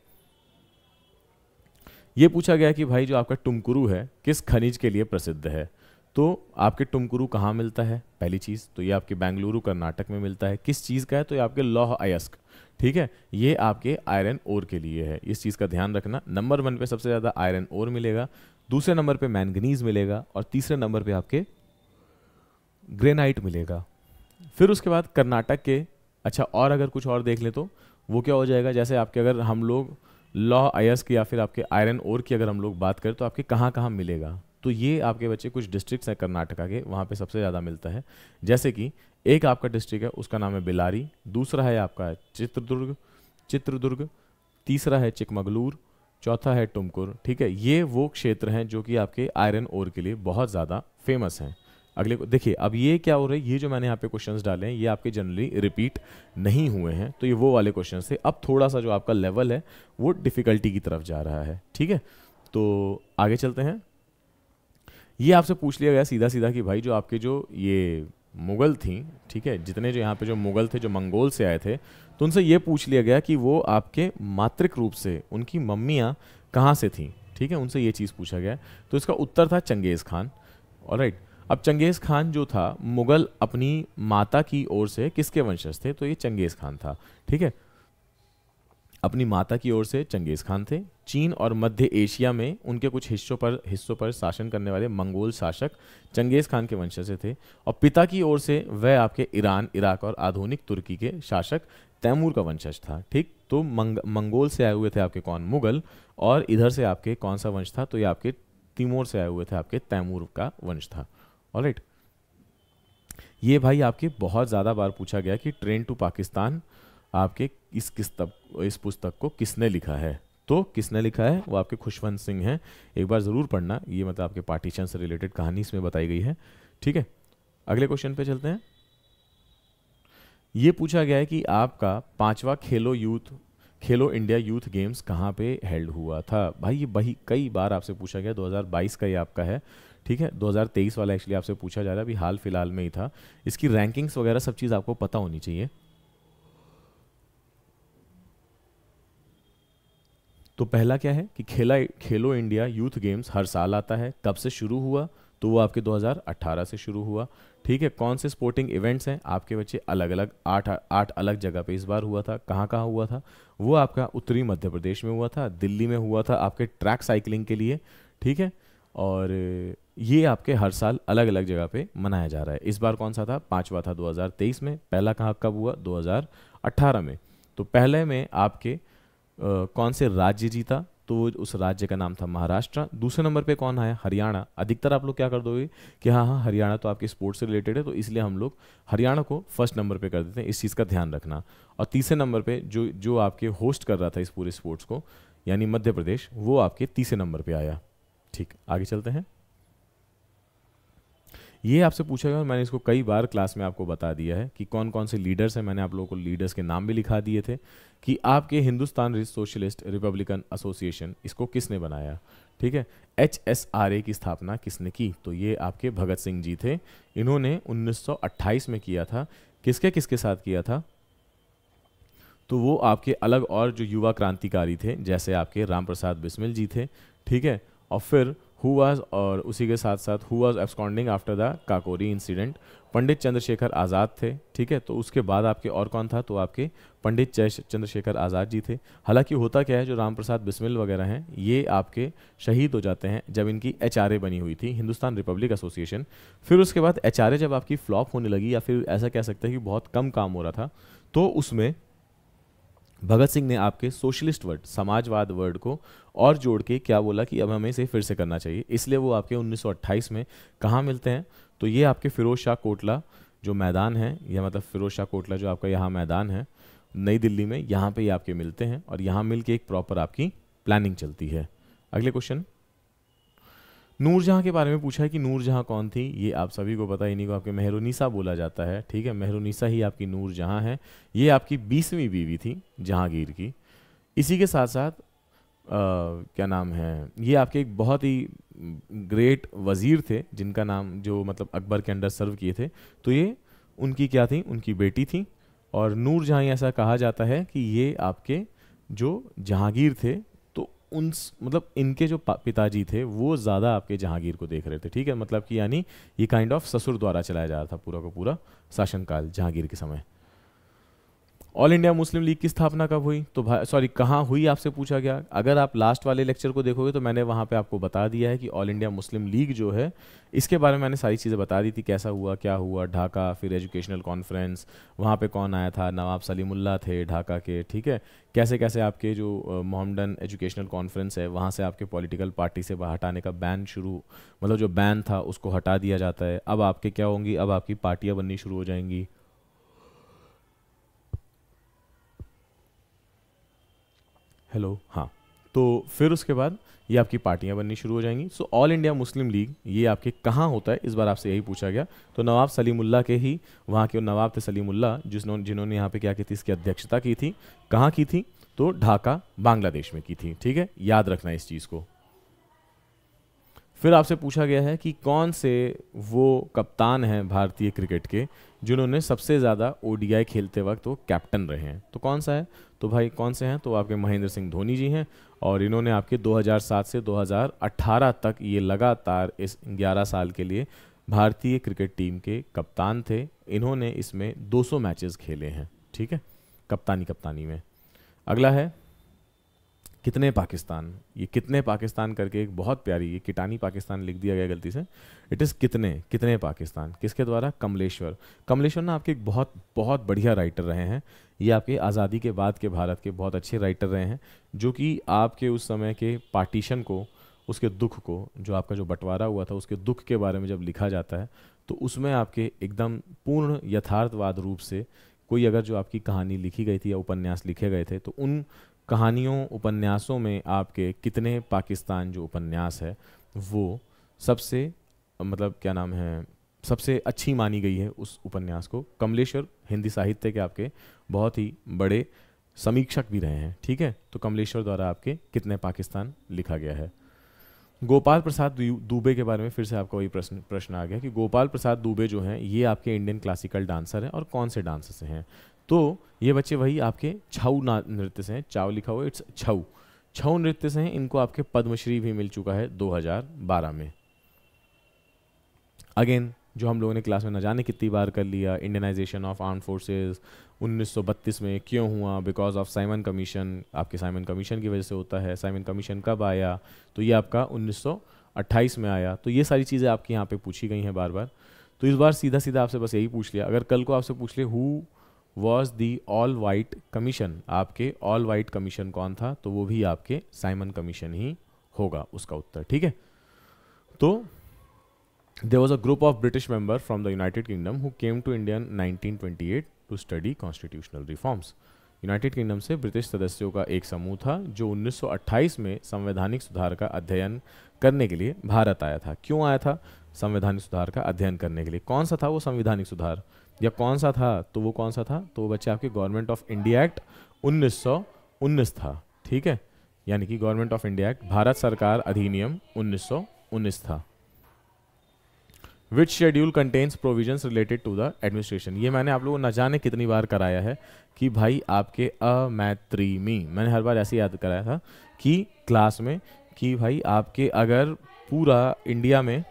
ये पूछा गया कि भाई जो आपका टुमकुरु है किस खनिज के लिए प्रसिद्ध है तो आपके टुमकुरु कहाँ मिलता है पहली चीज़ तो ये आपके बेंगलुरु कर्नाटक में मिलता है किस चीज़ का है तो ये आपके लौह अयस्क ठीक है ये आपके आयरन ओर के लिए है इस चीज़ का ध्यान रखना नंबर वन पे सबसे ज़्यादा आयरन ओर मिलेगा दूसरे नंबर पे मैंगनीज मिलेगा और तीसरे नंबर पे आपके ग्रेनाइट मिलेगा फिर उसके बाद कर्नाटक के अच्छा और अगर कुछ और देख लें तो वो क्या हो जाएगा जैसे आपके अगर हम लोग लॉ आयस की या फिर आपके आयरन ओर की अगर हम लोग बात करें तो आपके कहाँ कहाँ मिलेगा तो ये आपके बच्चे कुछ डिस्ट्रिक्ट्स हैं कर्नाटका के वहाँ पे सबसे ज़्यादा मिलता है जैसे कि एक आपका डिस्ट्रिक्ट है उसका नाम है बिलारी दूसरा है आपका चित्रदुर्ग चित्रदुर्ग तीसरा है चिकमगलूर चौथा है टुमकुर ठीक है ये वो क्षेत्र हैं जो कि आपके आयरन ओर के लिए बहुत ज़्यादा फेमस हैं अगले देखिए अब ये क्या हो रहा है ये जो मैंने यहाँ पे क्वेश्चंस डाले हैं ये आपके जनरली रिपीट नहीं हुए हैं तो ये वो वाले क्वेश्चन थे अब थोड़ा सा जो आपका लेवल है वो डिफ़िकल्टी की तरफ जा रहा है ठीक है तो आगे चलते हैं ये आपसे पूछ लिया गया सीधा सीधा कि भाई जो आपके जो ये मुग़ल थी ठीक है जितने जो यहाँ पे जो मुग़ल थे जो मंगोल से आए थे तो उनसे ये पूछ लिया गया कि वो आपके मातृक रूप से उनकी मम्मियाँ कहाँ से थीं ठीक है उनसे ये चीज़ पूछा गया तो इसका उत्तर था चंगेज़ खान और राइट अब चंगेज़ खान जो था मुग़ल अपनी माता की ओर से किसके वंशज थे तो ये चंगेज़ खान था ठीक है अपनी माता की ओर से चंगेज़ खान थे चीन और मध्य एशिया में उनके कुछ हिस्सों पर हिस्सों पर शासन करने वाले मंगोल शासक चंगेज़ खान के वंशज से थे और पिता की ओर से वह आपके ईरान इराक और आधुनिक तुर्की के शासक तैमूर का वंशज था ठीक तो मंग, मंगोल से आए हुए थे आपके कौन मुगल और इधर से आपके कौन सा वंश था तो ये आपके तिमोर से आए हुए थे आपके तैमूर का वंश था ऑलराइट ये भाई आपके बहुत ज़्यादा बार पूछा गया कि ट्रेन टू पाकिस्तान आपके इस तब इस पुस्तक को किसने लिखा है तो किसने लिखा है वो आपके खुशवंत सिंह हैं एक बार ज़रूर पढ़ना ये मतलब आपके पार्टीशन से रिलेटेड कहानी इसमें बताई गई है ठीक है अगले क्वेश्चन पे चलते हैं ये पूछा गया है कि आपका पांचवा खेलो यूथ खेलो इंडिया यूथ गेम्स कहाँ पे हेल्ड हुआ था भाई ये भाई कई बार आपसे पूछा गया 2022 का ये आपका है ठीक है 2023 वाला एक्चुअली आपसे पूछा जा रहा है अभी हाल फिलहाल में ही था इसकी रैंकिंग्स वगैरह सब चीज़ आपको पता होनी चाहिए तो पहला क्या है कि खेला खेलो इंडिया यूथ गेम्स हर साल आता है कब से शुरू हुआ तो वो आपके 2018 से शुरू हुआ ठीक है कौन से स्पोर्टिंग इवेंट्स हैं आपके बच्चे अलग अलग आठ आठ अलग जगह पे इस बार हुआ था कहाँ कहाँ हुआ था वो आपका उत्तरी मध्य प्रदेश में हुआ था दिल्ली में हुआ था आपके ट्रैक साइकिलिंग के लिए ठीक है और ये आपके हर साल अलग अलग जगह पे मनाया जा रहा है इस बार कौन सा था पांचवा था 2023 में पहला कहाँ कब हुआ 2018 में तो पहले में आपके आ, कौन से राज्य जीता तो उस राज्य का नाम था महाराष्ट्र दूसरे नंबर पे कौन आया हरियाणा अधिकतर आप लोग क्या कर दोगे कि हाँ हाँ हरियाणा तो आपके स्पोर्ट्स से रिलेटेड है तो इसलिए हम लोग हरियाणा को फर्स्ट नंबर पे कर देते हैं इस चीज़ का ध्यान रखना और तीसरे नंबर पे जो जो आपके होस्ट कर रहा था इस पूरे स्पोर्ट्स को यानी मध्य प्रदेश वो आपके तीसरे नंबर पर आया ठीक आगे चलते हैं ये आपसे पूछा गया और मैंने इसको कई बार क्लास में आपको बता दिया है कि कौन कौन से लीडर्स हैं मैंने आप लोगों को लीडर्स के नाम भी लिखा दिए थे कि आपके हिंदुस्तान सोशलिस्ट रिपब्लिकन एसोसिएशन इसको किसने बनाया ठीक है एच एस आर ए की स्थापना किसने की तो ये आपके भगत सिंह जी थे इन्होंने 1928 में किया था किसके किसके साथ किया था तो वो आपके अलग और जो युवा क्रांतिकारी थे जैसे आपके राम प्रसाद बिस्मिल जी थे ठीक है और फिर हु वाज और उसी के साथ साथ who was absconding after the Kakori incident Pandit Chandrashekhar Azad थे ठीक है तो उसके बाद आपके और कौन था तो आपके पंडित जय चंद्रशेखर आज़ाद जी थे हालांकि होता क्या है जो राम प्रसाद बिस्मिल वगैरह हैं ये आपके शहीद हो जाते हैं जब इनकी एच बनी हुई थी हिंदुस्तान रिपब्लिक एसोसिएशन फिर उसके बाद एच जब आपकी फ्लॉप होने लगी या फिर ऐसा कह सकते हैं कि बहुत कम काम हो रहा था तो उसमें भगत सिंह ने आपके सोशलिस्ट वर्ड समाजवाद वर्ड को और जोड़ के क्या बोला कि अब हमें इसे फिर से करना चाहिए इसलिए वो आपके 1928 में कहाँ मिलते हैं तो ये आपके फिरोज शाह कोटला जो मैदान है या मतलब फिरोज शाह कोटला जो आपका यहाँ मैदान है नई दिल्ली में यहाँ पे ही आपके मिलते हैं और यहाँ मिल के एक प्रॉपर आपकी प्लानिंग चलती है अगले क्वेश्चन नूरजहाँ के बारे में पूछा है कि नूरजहाँ कौन थी ये आप सभी को पता इन्हीं को आपके मेहरुनिसा बोला जाता है ठीक है मेहरुनिसा ही आपकी नूरजहाँ है ये आपकी बीसवीं बीवी थी जहाँगीर की इसी के साथ साथ आ, क्या नाम है ये आपके एक बहुत ही ग्रेट वज़ीर थे जिनका नाम जो मतलब अकबर के अंडर सर्व किए थे तो ये उनकी क्या थी उनकी बेटी थी और नूरजहाँ ऐसा कहा जाता है कि ये आपके जो जहांगीर थे उन मतलब इनके जो पिताजी थे वो ज़्यादा आपके जहांगीर को देख रहे थे ठीक है मतलब कि यानी ये काइंड ऑफ ससुर द्वारा चलाया जा रहा था पूरा का पूरा शासनकाल जहांगीर के समय ऑल इंडिया मुस्लिम लीग की स्थापना कब हुई तो सॉरी कहाँ हुई आपसे पूछा गया अगर आप लास्ट वाले लेक्चर को देखोगे तो मैंने वहाँ पे आपको बता दिया है कि ऑल इंडिया मुस्लिम लीग जो है इसके बारे में मैंने सारी चीज़ें बता दी थी कैसा हुआ क्या हुआ ढाका फिर एजुकेशनल कॉन्फ्रेंस वहाँ पर कौन आया था नवाब सलीमुल्ला थे ढाका के ठीक है कैसे कैसे आपके जो मोहम्मडन एजुकेशनल कॉन्फ्रेंस है वहाँ से आपके पॉलिटिकल पार्टी से हटाने का बैन शुरू मतलब जो बैन था उसको हटा दिया जाता है अब आपके क्या होंगी अब आपकी पार्टियाँ बननी शुरू हो जाएंगी हेलो हाँ तो फिर उसके बाद ये आपकी पार्टियाँ बननी शुरू हो जाएंगी so all India Muslim League ये आपके कहाँ होता है इस बार आपसे यही पूछा गया तो नवाब सलीमुल्ला के ही वहाँ के नवाब थे सलीमुल्ला जिसने जिन्होंने यहाँ पे क्या की थी इसकी अध्यक्षता की थी कहाँ की थी तो ढाका बांग्लादेश में की थी ठीक है याद रखना इस चीज़ को फिर आपसे पूछा गया है कि कौन से वो कप्तान हैं भारतीय क्रिकेट के जिन्होंने सबसे ज़्यादा ओ खेलते वक्त वो कैप्टन रहे हैं तो कौन सा है तो भाई कौन से हैं तो आपके महेंद्र सिंह धोनी जी हैं और इन्होंने आपके 2007 से 2018 तक ये लगातार इस 11 साल के लिए भारतीय क्रिकेट टीम के कप्तान थे इन्होंने इसमें 200 मैचेस खेले हैं ठीक है कप्तानी कप्तानी में अगला है कितने पाकिस्तान ये कितने पाकिस्तान करके एक बहुत प्यारी ये किटानी पाकिस्तान लिख दिया गया गलती से इट इज़ कितने कितने पाकिस्तान किसके द्वारा कमलेश्वर कमलेश्वर ना आपके एक बहुत बहुत बढ़िया राइटर रहे हैं ये आपके आज़ादी के बाद के भारत के बहुत अच्छे राइटर रहे हैं जो कि आपके उस समय के पार्टीशन को उसके दुख को जो आपका जो बंटवारा हुआ था उसके दुख के बारे में जब लिखा जाता है तो उसमें आपके एकदम पूर्ण यथार्थवाद रूप से कोई अगर जो आपकी कहानी लिखी गई थी या उपन्यास लिखे गए थे तो उन कहानियों उपन्यासों में आपके कितने पाकिस्तान जो उपन्यास है वो सबसे मतलब क्या नाम है सबसे अच्छी मानी गई है उस उपन्यास को कमलेश्वर हिंदी साहित्य के आपके बहुत ही बड़े समीक्षक भी रहे हैं ठीक है तो कमलेश्वर द्वारा आपके कितने पाकिस्तान लिखा गया है गोपाल प्रसाद दुबे के बारे में फिर से आपका वही प्रश्न प्रश्न आ गया कि गोपाल प्रसाद दुबे जो हैं ये आपके इंडियन क्लासिकल डांसर हैं और कौन से डांसर से हैं तो ये बच्चे वही आपके छऊ नृत्य से हैं चाव लिखा हुआ इट्स छऊ छऊ नृत्य से हैं इनको आपके पद्मश्री भी मिल चुका है 2012 में अगेन जो हम लोगों ने क्लास में न जाने कितनी बार कर लिया इंडियनाइजेशन ऑफ आर्म फोर्सेज 1932 में क्यों हुआ बिकॉज ऑफ साइमन कमीशन आपके साइमन कमीशन की वजह से होता है साइमन कमीशन कब आया तो ये आपका 1928 में आया तो ये सारी चीज़ें आपके यहाँ पे पूछी गई हैं बार बार तो इस बार सीधा सीधा आपसे बस यही पूछ लिया अगर कल को आपसे पूछ ले who was the all white commission आपके ऑल वाइट कमीशन कौन था तो वो भी आपके साइमन कमीशन ही होगा उसका उत्तर ठीक है तो there was a group of British member from the United Kingdom who came to India nineteen twenty eight to study constitutional reforms United Kingdom से ब्रिटिश सदस्यों का एक समूह था जो 1928 में संवैधानिक सुधार का अध्ययन करने के लिए भारत आया था क्यों आया था संवैधानिक सुधार का अध्ययन करने के लिए कौन सा था वो संवैधानिक सुधार या कौन सा था तो वो कौन सा था तो वो बच्चे आपके गवर्नमेंट ऑफ इंडिया एक्ट उन्नीस था ठीक है यानी कि government of India act Bharat सरकार अधिनियम उन्नीस था which schedule contains provision related to the administration ये मैंने आप लोगों को न जाने कितनी बार कराया है कि भाई आपके अ मैत्री मी मैंने हर बार ऐसे याद कराया था कि क्लास में कि भाई आपके अगर पूरा इंडिया में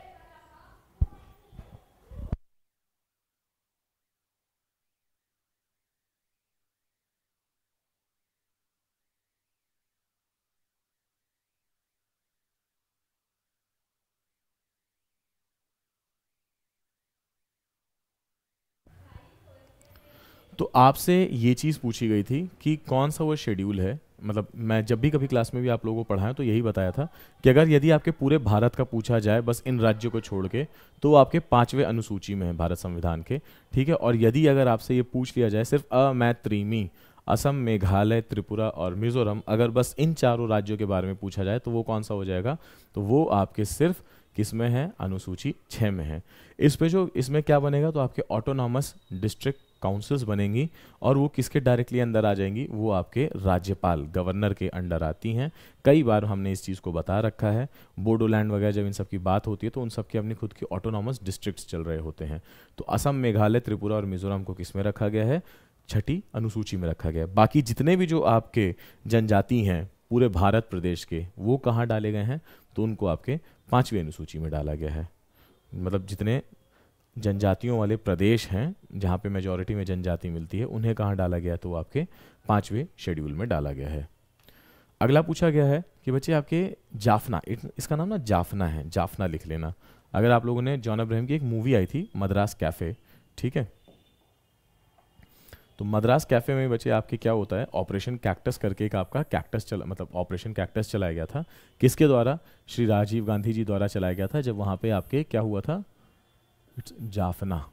तो आपसे ये चीज़ पूछी गई थी कि कौन सा वो शेड्यूल है मतलब मैं जब भी कभी क्लास में भी आप लोगों को पढ़ाया तो यही बताया था कि अगर यदि आपके पूरे भारत का पूछा जाए बस इन राज्यों को छोड़ के तो आपके पाँचवें अनुसूची में है भारत संविधान के ठीक है और यदि अगर आपसे ये पूछ लिया जाए सिर्फ अ मैत्रीमी असम मेघालय त्रिपुरा और मिजोरम अगर बस इन चारों राज्यों के बारे में पूछा जाए तो वो कौन सा हो जाएगा तो वो आपके सिर्फ किस में है अनुसूची छः में है इस पे जो इसमें क्या बनेगा तो आपके ऑटोनॉमस डिस्ट्रिक्ट काउंसिल्स बनेंगी और वो किसके डायरेक्टली अंदर आ जाएंगी वो आपके राज्यपाल गवर्नर के अंडर आती हैं कई बार हमने इस चीज़ को बता रखा है बोडोलैंड वगैरह जब इन सब की बात होती है तो उन सब के अपनी खुद की ऑटोनॉमस डिस्ट्रिक्ट्स चल रहे होते हैं तो असम मेघालय त्रिपुरा और मिजोरम को किस में रखा गया है छठी अनुसूची में रखा गया है बाकी जितने भी जो आपके जनजाति हैं पूरे भारत प्रदेश के वो कहाँ डाले गए हैं तो उनको आपके पाँचवीं अनुसूची में डाला गया है मतलब जितने जनजातियों वाले प्रदेश हैं जहाँ पे मेजॉरिटी में जनजाति मिलती है उन्हें कहाँ डाला गया तो आपके पाँचवें शेड्यूल में डाला गया है अगला पूछा गया है कि बच्चे आपके जाफना इसका नाम ना जाफना है जाफना लिख लेना अगर आप लोगों ने जॉन अब्राहम की एक मूवी आई थी मद्रास कैफ़े ठीक है तो मद्रास कैफ़े में बच्चे आपके क्या होता है ऑपरेशन कैक्टस करके एक आपका कैक्टस चला मतलब ऑपरेशन कैक्टस चलाया गया था किसके द्वारा श्री राजीव गांधी जी द्वारा चलाया गया था जब वहाँ पे आपके क्या हुआ था It's जाफना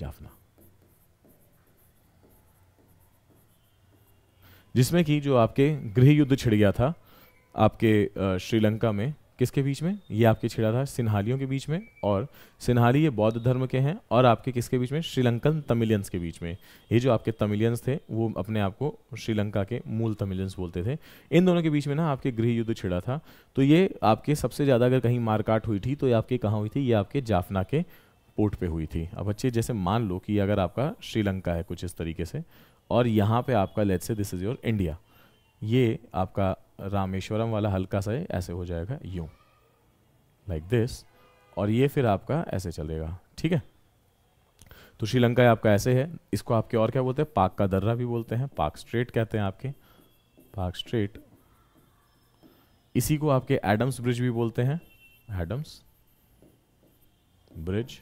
जाफना जिसमें कि जो आपके गृह युद्ध छिड़ गया था आपके श्रीलंका में किसके बीच में ये आपके छिड़ा था सिन्हालियों के बीच में और सिन्हाली ये बौद्ध धर्म के हैं और आपके किसके बीच में श्रीलंकन तमिलियंस के बीच में ये जो आपके तमिलियंस थे वो अपने आप को श्रीलंका के मूल तमिलियंस बोलते थे इन दोनों के बीच में ना आपके गृह युद्ध छिड़ा था तो ये आपके सबसे ज़्यादा अगर कहीं मारकाट हुई थी तो ये आपके कहाँ हुई थी ये आपके जाफना के पोर्ट पर हुई थी अब अच्छे जैसे मान लो कि अगर आपका श्रीलंका है कुछ इस तरीके से और यहाँ पे आपका लेट से दिस इज़ योर इंडिया ये आपका रामेश्वरम वाला हल्का सा ऐसे हो जाएगा यू लाइक दिस और ये फिर आपका ऐसे चलेगा ठीक है तो श्रीलंका आपका ऐसे है इसको आपके और क्या बोलते हैं पाक का दर्रा भी बोलते हैं पाक स्ट्रेट कहते हैं आपके पाक स्ट्रेट इसी को आपके एडम्स ब्रिज भी बोलते हैं एडम्स ब्रिज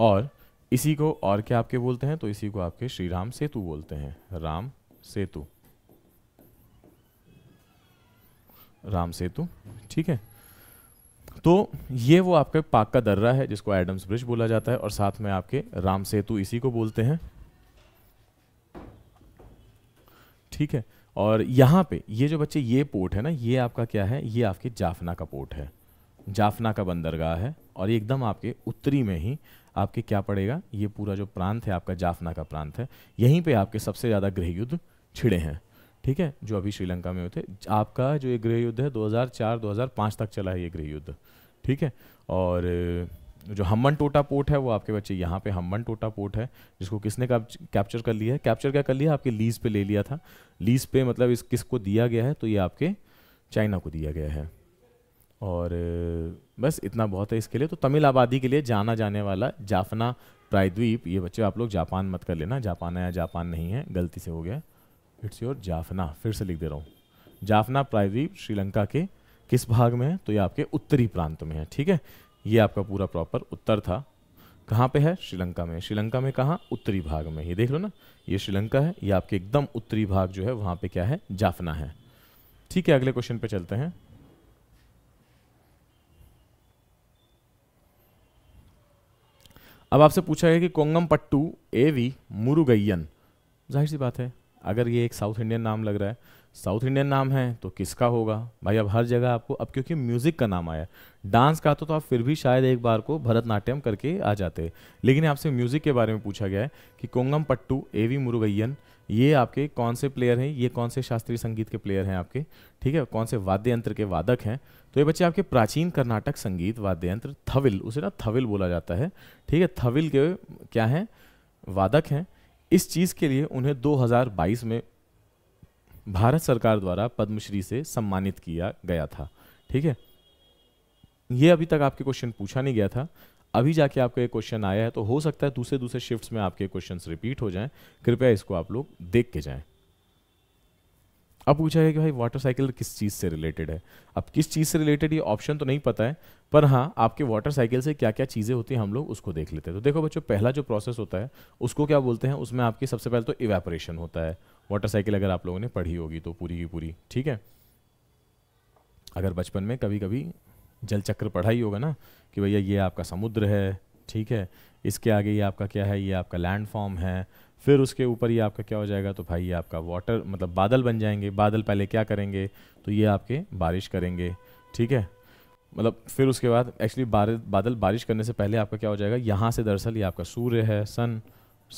और इसी को और क्या आपके बोलते हैं तो इसी को आपके श्री राम सेतु बोलते हैं राम सेतु राम सेतु ठीक है तो ये वो आपके पाक का दर्रा है जिसको एडम्स ब्रिज बोला जाता है और साथ में आपके राम सेतु इसी को बोलते हैं ठीक है और यहां पे ये जो बच्चे ये पोर्ट है ना ये आपका क्या है ये आपके जाफना का पोर्ट है जाफना का बंदरगाह है और ये एकदम आपके उत्तरी में ही आपके क्या पड़ेगा ये पूरा जो प्रांत है आपका जाफना का प्रांत है यहीं पे आपके सबसे ज़्यादा गृह युद्ध छिड़े हैं ठीक है जो अभी श्रीलंका में होते आपका जो ये गृह युद्ध है 2004-2005 तक चला है ये गृह युद्ध ठीक है और जो हमन टोटा पोर्ट है वो आपके बच्चे यहाँ पे हमन टोटा पोर्ट है जिसको किसने कैप्चर कर लिया है कैप्चर क्या कर लिया आपके लीज पे ले लिया था लीज पे मतलब इस किसको दिया गया है तो ये आपके चाइना को दिया गया है और बस इतना बहुत है इसके लिए तो तमिल आबादी के लिए जाना जाने वाला जाफना प्रायद्वीप ये बच्चे आप लोग जापान मत कर लेना जापान है या जापान नहीं है गलती से हो गया इट्स योर जाफना फिर से लिख दे रहा हूँ जाफना प्रायद्वीप श्रीलंका के किस भाग में है तो ये आपके उत्तरी प्रांत में है ठीक है ये आपका पूरा प्रॉपर उत्तर था कहाँ पे है श्रीलंका में श्रीलंका में कहाँ उत्तरी भाग में ये देख लो ना ये श्रीलंका है ये आपके एकदम उत्तरी भाग जो है वहाँ पे क्या है जाफना है ठीक है अगले क्वेश्चन पे चलते हैं अब आपसे पूछा गया कि कोंगम पट्टू एवी मुरुगैयन जाहिर सी बात है अगर ये एक साउथ इंडियन नाम लग रहा है साउथ इंडियन नाम है तो किसका होगा भाई अब हर जगह आपको अब क्योंकि म्यूज़िक का नाम आया डांस का तो, तो आप फिर भी शायद एक बार को भरतनाट्यम करके आ जाते लेकिन आपसे म्यूज़िक के बारे में पूछा गया है कि कोंगम पट्टू ए वी मुरुगैयन ये आपके कौन से प्लेयर हैं ये कौन से शास्त्रीय संगीत के प्लेयर हैं आपके ठीक है कौन से वाद्य यंत्र के वादक हैं तो ये बच्चे आपके प्राचीन कर्नाटक संगीत वाद्य यंत्र थविल उसे ना थविल बोला जाता है ठीक है थविल के क्या हैं वादक हैं इस चीज़ के लिए उन्हें 2022 में भारत सरकार द्वारा पद्मश्री से सम्मानित किया गया था ठीक है ये अभी तक आपके क्वेश्चन पूछा नहीं गया था अभी जाके आपका ये क्वेश्चन आया है तो हो सकता है दूसरे दूसरे शिफ्ट्स में आपके क्वेश्चंस रिपीट हो जाएं कृपया इसको आप लोग देख के जाएं अब पूछा है कि भाई वाटर साइकिल किस चीज़ से रिलेटेड है अब किस चीज़ से रिलेटेड ये ऑप्शन तो नहीं पता है पर हाँ आपके वाटर साइकिल से क्या क्या चीज़ें होती हैं हम लोग उसको देख लेते हैं तो देखो बच्चों पहला जो प्रोसेस होता है उसको क्या बोलते हैं उसमें आपकी सबसे पहले तो इवेपोरेशन होता है वाटर साइकिल अगर आप लोगों ने पढ़ी होगी तो पूरी की पूरी ठीक है अगर बचपन में कभी कभी जल चक्र पढ़ा ही होगा ना कि भैया ये आपका समुद्र है ठीक है इसके आगे ये आपका क्या है ये आपका लैंड फॉर्म है फिर उसके ऊपर ये आपका क्या हो जाएगा तो भाई ये आपका वाटर मतलब बादल बन जाएंगे बादल पहले क्या करेंगे तो ये आपके बारिश करेंगे ठीक है मतलब फिर उसके बाद एक्चुअली बादल बारिश करने से पहले आपका क्या हो जाएगा यहाँ से दरअसल ये आपका सूर्य है सन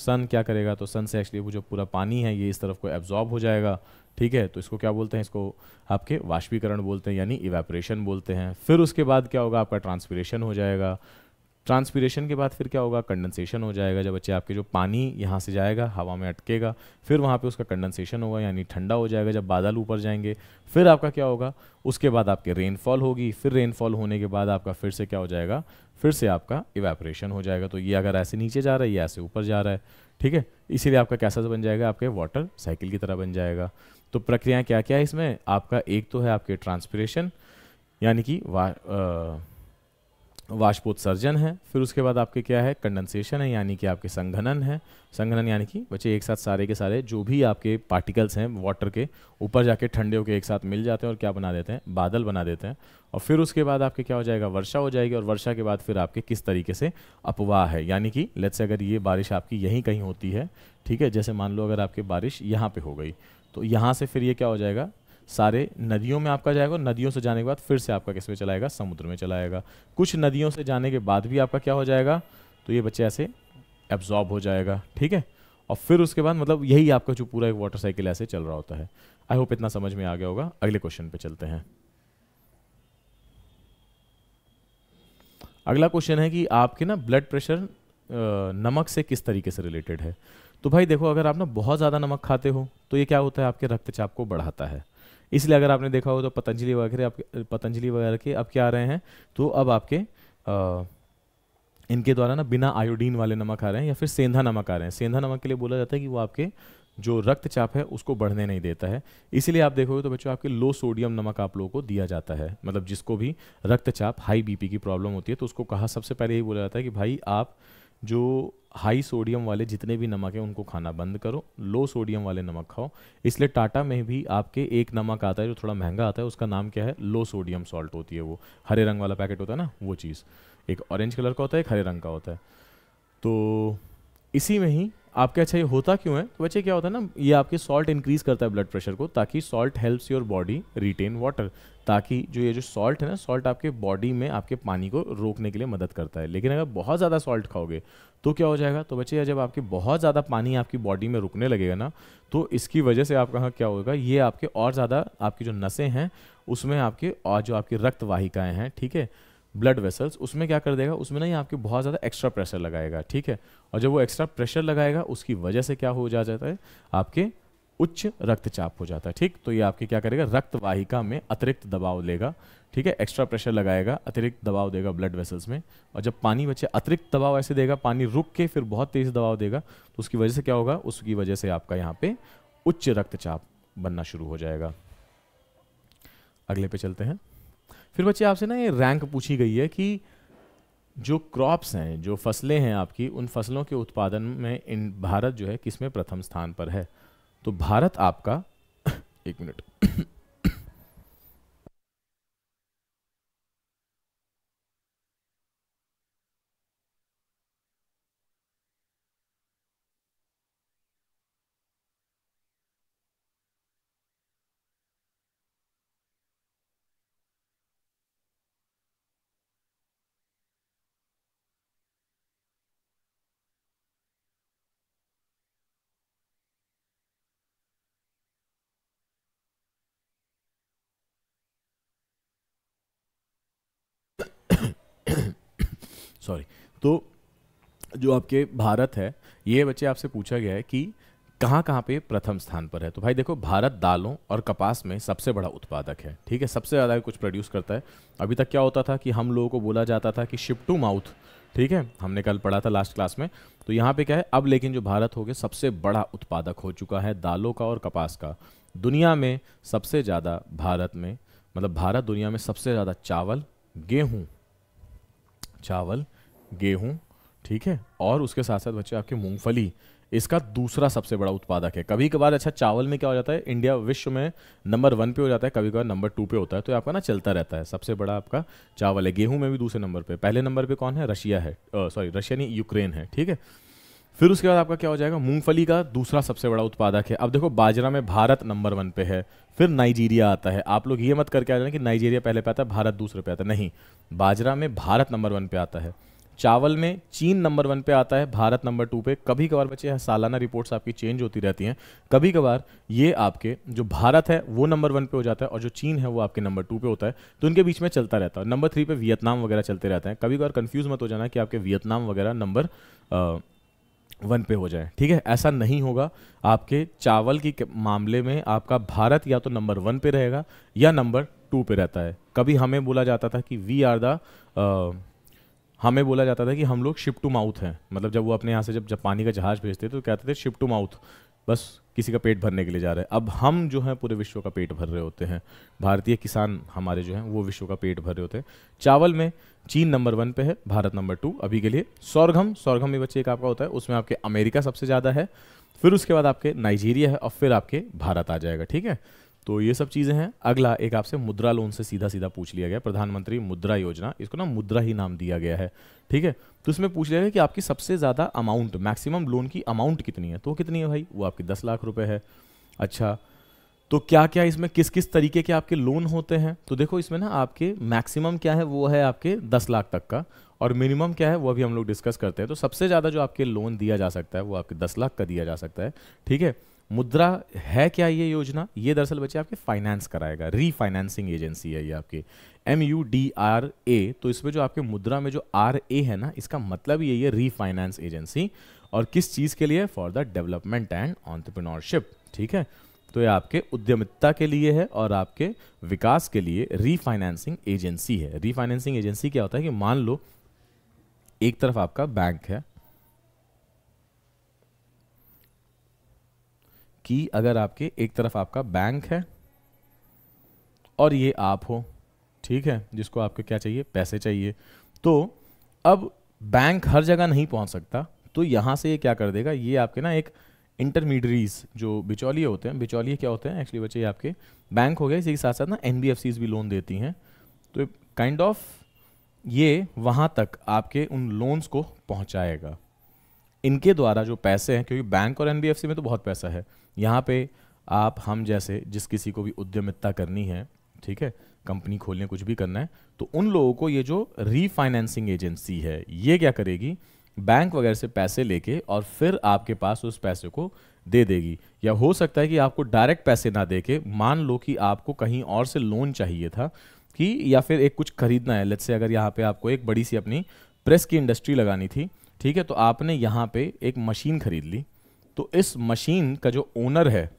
सन क्या करेगा तो सन से एक्चुअली वो जो पूरा पानी है ये इस तरफ को एब्जॉर्ब हो जाएगा ठीक है तो इसको क्या बोलते हैं इसको आपके वाष्पीकरण बोलते हैं यानी इवेपरेशन बोलते हैं फिर उसके बाद क्या होगा आपका ट्रांसपीरेशन हो जाएगा ट्रांसपीरेशन के बाद फिर क्या होगा कंडेंसेशन हो जाएगा जब बच्चे आपके जो पानी यहाँ से जाएगा हवा में अटकेगा फिर वहाँ पे उसका कंडेंसेशन होगा यानी ठंडा हो जाएगा जब बादल ऊपर जाएंगे फिर आपका क्या होगा उसके बाद आपके रेनफॉल होगी फिर रेनफॉल होने के बाद आपका फिर से क्या हो जाएगा फिर से आपका इवेपरेशन हो जाएगा तो ये अगर ऐसे नीचे जा रहा है ये ऐसे ऊपर जा रहा है ठीक है इसीलिए आपका कैसा बन जाएगा आपके वाटर साइकिल की तरह बन जाएगा तो प्रक्रियाएँ क्या क्या है इसमें आपका एक तो है आपके ट्रांसपीरेशन यानी कि वा वाष्पोत्सर्जन है फिर उसके बाद आपके क्या है कंडेंसेशन है यानी कि आपके संघनन है संघनन यानी कि बच्चे एक साथ सारे के सारे जो भी आपके पार्टिकल्स हैं वाटर के ऊपर जाके ठंडे होकर एक साथ मिल जाते हैं और क्या बना देते हैं बादल बना देते हैं और फिर उसके बाद आपके क्या हो जाएगा वर्षा हो जाएगी और वर्षा के बाद फिर आपके किस तरीके से अपवाह है यानी कि से अगर ये बारिश आपकी यहीं कहीं होती है ठीक है जैसे मान लो अगर आपकी बारिश यहाँ पर हो गई तो यहाँ से फिर ये क्या हो जाएगा सारे नदियों में आपका जाएगा नदियों से जाने के बाद फिर से आपका किस में चलाएगा समुद्र में चलाएगा कुछ नदियों से जाने के बाद भी आपका क्या हो जाएगा तो ये बच्चे ऐसे एब्जॉर्ब हो जाएगा ठीक है और फिर उसके बाद मतलब यही आपका जो पूरा एक वाटर साइकिल ऐसे चल रहा होता है आई होप इतना समझ में आ गया होगा अगले क्वेश्चन पे चलते हैं अगला क्वेश्चन है कि आपके ना ब्लड प्रेशर नमक से किस तरीके से रिलेटेड है तो भाई देखो अगर आप ना बहुत ज़्यादा नमक खाते हो तो ये क्या होता है आपके रक्तचाप को बढ़ाता है इसलिए अगर आपने देखा हो तो पतंजलि वगैरह आप पतंजलि वगैरह के अब क्या आ रहे हैं तो अब आपके आ, इनके द्वारा ना बिना आयोडीन वाले नमक आ रहे हैं या फिर सेंधा नमक आ रहे हैं सेंधा नमक के लिए बोला जाता है कि वो आपके जो रक्तचाप है उसको बढ़ने नहीं देता है इसीलिए आप देखोगे तो बच्चों आपके लो सोडियम नमक आप लोगों को दिया जाता है मतलब जिसको भी रक्तचाप हाई बीपी की प्रॉब्लम होती है तो उसको कहा सबसे पहले यही बोला जाता है कि भाई आप जो हाई सोडियम वाले जितने भी नमक हैं उनको खाना बंद करो लो सोडियम वाले नमक खाओ इसलिए टाटा में भी आपके एक नमक आता है जो थोड़ा महंगा आता है उसका नाम क्या है लो सोडियम सॉल्ट होती है वो हरे रंग वाला पैकेट होता है ना वो चीज़ एक ऑरेंज कलर का होता है एक हरे रंग का होता है तो इसी में ही आपके अच्छा ये होता क्यों है तो बच्चे क्या होता है ना ये आपके सॉल्ट इंक्रीज करता है ब्लड प्रेशर को ताकि salt helps your body retain water ताकि जो ये जो सॉल्ट है ना सॉल्ट आपके बॉडी में आपके पानी को रोकने के लिए मदद करता है लेकिन अगर बहुत ज़्यादा सॉल्ट खाओगे तो क्या हो जाएगा तो बच्चे जब आपके बहुत ज़्यादा पानी आपकी बॉडी में रुकने लगेगा ना तो इसकी वजह से आपका क्या होगा ये आपके और ज़्यादा आपकी जो नसें हैं उसमें आपके और जो आपकी रक्त वाहिकाएँ हैं ठीक है ब्लड वेसल्स उसमें क्या कर देगा उसमें ना ये आपके बहुत ज़्यादा एक्स्ट्रा प्रेशर लगाएगा ठीक है और जब वो एक्स्ट्रा प्रेशर लगाएगा उसकी वजह से क्या हो जा जाता है आपके उच्च रक्तचाप हो जाता है ठीक तो ये आपके क्या करेगा रक्त वाहिका में अतिरिक्त दबाव लेगा ठीक है एक्स्ट्रा प्रेशर लगाएगा अतिरिक्त दबाव देगा ब्लड वेसल्स में और जब पानी बचे अतिरिक्त दबाव ऐसे देगा पानी रुक के फिर बहुत तेज दबाव देगा तो उसकी वजह से क्या होगा उसकी वजह से आपका यहाँ पे उच्च रक्तचाप बनना शुरू हो जाएगा अगले पे चलते हैं फिर बच्चे आपसे ना ये रैंक पूछी गई है कि जो क्रॉप्स हैं जो फसलें हैं आपकी उन फसलों के उत्पादन में इन भारत जो है किसमें प्रथम स्थान पर है तो भारत आपका एक मिनट सॉरी तो जो आपके भारत है ये बच्चे आपसे पूछा गया है कि कहाँ कहाँ पे प्रथम स्थान पर है तो भाई देखो भारत दालों और कपास में सबसे बड़ा उत्पादक है ठीक है सबसे ज़्यादा कुछ प्रोड्यूस करता है अभी तक क्या होता था कि हम लोगों को बोला जाता था कि शिप टू माउथ ठीक है हमने कल पढ़ा था लास्ट क्लास में तो यहाँ पे क्या है अब लेकिन जो भारत हो गया सबसे बड़ा उत्पादक हो चुका है दालों का और कपास का दुनिया में सबसे ज़्यादा भारत में मतलब भारत दुनिया में सबसे ज़्यादा चावल गेहूँ चावल गेहूँ ठीक है और उसके साथ साथ बच्चे आपकी मूंगफली इसका दूसरा सबसे बड़ा उत्पादक है कभी कभार अच्छा चावल में क्या हो जाता है इंडिया विश्व में नंबर वन पे हो जाता है कभी कभार नंबर टू पे होता है तो आपका ना चलता रहता है सबसे बड़ा आपका चावल है गेहूं में भी दूसरे नंबर पे पहले नंबर पे कौन है रशिया है सॉरी रशिया नहीं यूक्रेन है ठीक है फिर उसके बाद आपका क्या हो जाएगा मूंगफली का दूसरा सबसे बड़ा उत्पादक है अब देखो बाजरा में भारत नंबर वन पे है फिर नाइजीरिया आता है आप लोग ये मत करके आ जाना कि नाइजीरिया पहले पे आता है भारत दूसरे पे आता है नहीं बाजरा में भारत नंबर वन पे आता है चावल में चीन नंबर वन पे आता है भारत नंबर टू पे कभी कभार बच्चे सालाना रिपोर्ट्स आपकी चेंज होती रहती हैं कभी कभार ये आपके जो भारत है वो नंबर वन पे हो जाता है और जो चीन है वो आपके नंबर टू पे होता है तो उनके बीच में चलता रहता है नंबर थ्री पे वियतनाम वगैरह चलते रहते हैं कभी कभार कन्फ्यूज मत हो जाना कि आपके वियतनाम वगैरह नंबर वन पे हो जाए ठीक है ऐसा नहीं होगा आपके चावल की मामले में आपका भारत या तो नंबर वन पे रहेगा या नंबर टू पे रहता है कभी हमें बोला जाता था कि वी आर द हमें बोला जाता था कि हम लोग शिप टू माउथ हैं मतलब जब वो अपने यहाँ से जब पानी का जहाज़ भेजते थे तो कहते थे शिप टू माउथ बस किसी का पेट भरने के लिए जा रहे हैं अब हम जो हैं पूरे विश्व का पेट भर रहे होते हैं भारतीय किसान हमारे जो हैं वो विश्व का पेट भर रहे होते हैं चावल में चीन नंबर वन पे है भारत नंबर टू अभी के लिए सौरघम सौरघम भी बच्चे एक आपका होता है उसमें आपके अमेरिका सबसे ज़्यादा है फिर उसके बाद आपके नाइजीरिया है और फिर आपके भारत आ जाएगा ठीक है तो ये सब चीज़ें हैं अगला एक आपसे मुद्रा लोन से सीधा सीधा पूछ लिया गया प्रधानमंत्री मुद्रा योजना इसको ना मुद्रा ही नाम दिया गया है ठीक है तो इसमें पूछ लिया गया कि आपकी सबसे ज़्यादा अमाउंट मैक्सिमम लोन की अमाउंट कितनी है तो कितनी है भाई वो आपकी दस लाख रुपये है अच्छा तो क्या क्या इसमें किस किस तरीके के आपके लोन होते हैं तो देखो इसमें ना आपके मैक्सिमम क्या है वो है आपके दस लाख तक का और मिनिमम क्या है वो अभी हम लोग डिस्कस करते हैं तो सबसे ज़्यादा जो आपके लोन दिया जा सकता है वो आपके दस लाख का दिया जा सकता है ठीक है मुद्रा है क्या ये योजना ये दरअसल बच्चे आपके फाइनेंस कराएगा रीफाइनेंसिंग एजेंसी है ये आपके M U D R A तो इसमें जो आपके मुद्रा में जो आर ए है ना इसका मतलब यही है रीफाइनेंस एजेंसी और किस चीज़ के लिए for the development and entrepreneurship ठीक है तो ये आपके उद्यमिता के लिए है और आपके विकास के लिए रीफाइनेंसिंग एजेंसी है रीफाइनेंसिंग एजेंसी क्या होता है कि मान लो एक तरफ आपका बैंक है कि अगर आपके एक तरफ आपका बैंक है और ये आप हो ठीक है जिसको आपको क्या चाहिए पैसे चाहिए तो अब बैंक हर जगह नहीं पहुंच सकता तो यहां से ये क्या कर देगा ये आपके ना एक इंटरमीडरीज जो बिचौलिए होते हैं बिचौलिए क्या होते हैं एक्चुअली बच्चे आपके बैंक हो गए इसी के साथ साथ ना एन भी लोन देती हैं तो काइंड ऑफ ये वहाँ तक आपके उन लोन्स को पहुँचाएगा इनके द्वारा जो पैसे हैं क्योंकि बैंक और एन में तो बहुत पैसा है यहाँ पे आप हम जैसे जिस किसी को भी उद्यमिता करनी है ठीक है कंपनी खोलने कुछ भी करना है तो उन लोगों को ये जो रीफाइनेंसिंग एजेंसी है ये क्या करेगी बैंक वगैरह से पैसे लेके और फिर आपके पास उस पैसे को दे देगी या हो सकता है कि आपको डायरेक्ट पैसे ना दे के मान लो कि आपको कहीं और से लोन चाहिए था कि या फिर एक कुछ खरीदना है लेट्स से अगर यहाँ पे आपको एक बड़ी सी अपनी प्रेस की इंडस्ट्री लगानी थी ठीक है तो आपने यहाँ पे एक मशीन खरीद ली तो इस मशीन का जो ओनर है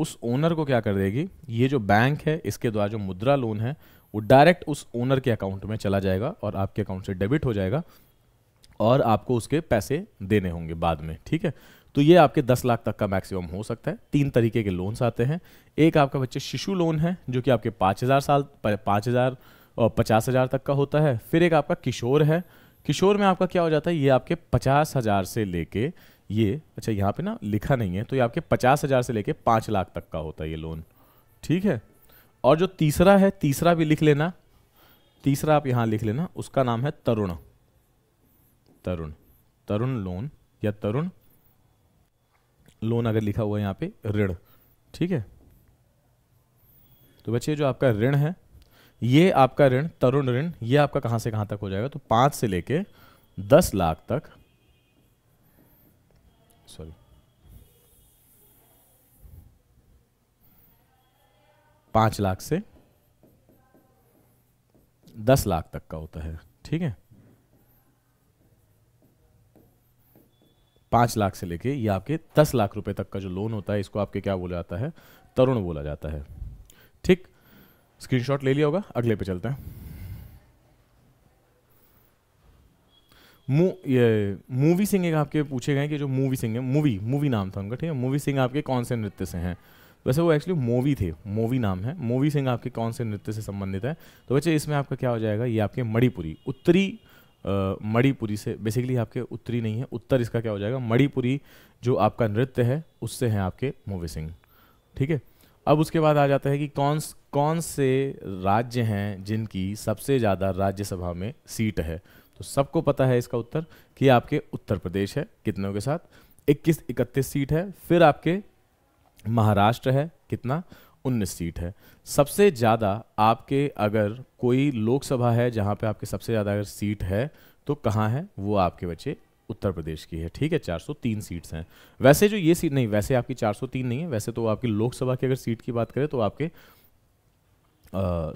उस ओनर को क्या कर देगी ये जो बैंक है इसके द्वारा जो मुद्रा लोन है वो डायरेक्ट उस ओनर के अकाउंट में चला जाएगा और आपके अकाउंट से डेबिट हो जाएगा और आपको उसके पैसे देने होंगे बाद में ठीक है तो ये आपके 10 लाख तक का मैक्सिमम हो सकता है तीन तरीके के लोन्स आते हैं एक आपका बच्चे शिशु लोन है जो कि आपके पाँच हज़ार साल पाँच हज़ार और पचास हज़ार तक का होता है फिर एक आपका किशोर है किशोर में आपका क्या हो जाता है ये आपके पचास हज़ार से लेके ये अच्छा यहाँ पे ना लिखा नहीं है तो ये आपके पचास हज़ार से लेके पाँच लाख तक का होता है ये लोन ठीक है और जो तीसरा है तीसरा भी लिख लेना तीसरा आप यहाँ लिख लेना उसका नाम है तरुण तरुण तरुण लोन या तरुण लोन अगर लिखा हुआ है यहाँ पे ऋण ठीक है तो बच्चे जो आपका ऋण है ये आपका ऋण तरुण ऋण ये आपका कहाँ से कहाँ तक हो जाएगा तो पाँच से लेके दस लाख तक सॉरी पाँच लाख से दस लाख तक का होता है ठीक है पांच लाख से लेके ये आपके दस लाख रुपए तक का जो लोन होता है इसको आपके क्या बोला जाता है तरुण बोला जाता है ठीक स्क्रीनशॉट ले लिया होगा अगले पे चलते हैं मू ये मूवी सिंह एक आपके पूछे गए कि जो मूवी सिंह है मूवी मूवी नाम था उनका ठीक है मूवी सिंह आपके कौन से नृत्य से हैं वैसे वो एक्चुअली मूवी थे मूवी नाम है मूवी सिंह आपके कौन से नृत्य से संबंधित है तो बच्चे इसमें आपका क्या हो जाएगा ये आपके मणिपुरी उत्तरी मणिपुरी से बेसिकली आपके उत्तरी नहीं है उत्तर इसका क्या हो जाएगा मणिपुरी जो आपका नृत्य है उससे हैं आपके मोवी सिंह ठीक है अब उसके बाद आ जाता है कि कौन कौन से राज्य हैं जिनकी सबसे ज़्यादा राज्यसभा में सीट है तो सबको पता है इसका उत्तर कि आपके उत्तर प्रदेश है कितनों के साथ 21 इकतीस सीट है फिर आपके महाराष्ट्र है कितना उन्नीस सीट है सबसे ज़्यादा आपके अगर कोई लोकसभा है जहाँ पे आपके सबसे ज़्यादा अगर सीट है तो कहाँ है वो आपके बच्चे उत्तर प्रदेश की है ठीक है 403 सीट्स हैं वैसे जो ये सीट नहीं वैसे आपकी 403 नहीं है वैसे तो आपकी लोकसभा की अगर सीट की बात करें तो आपके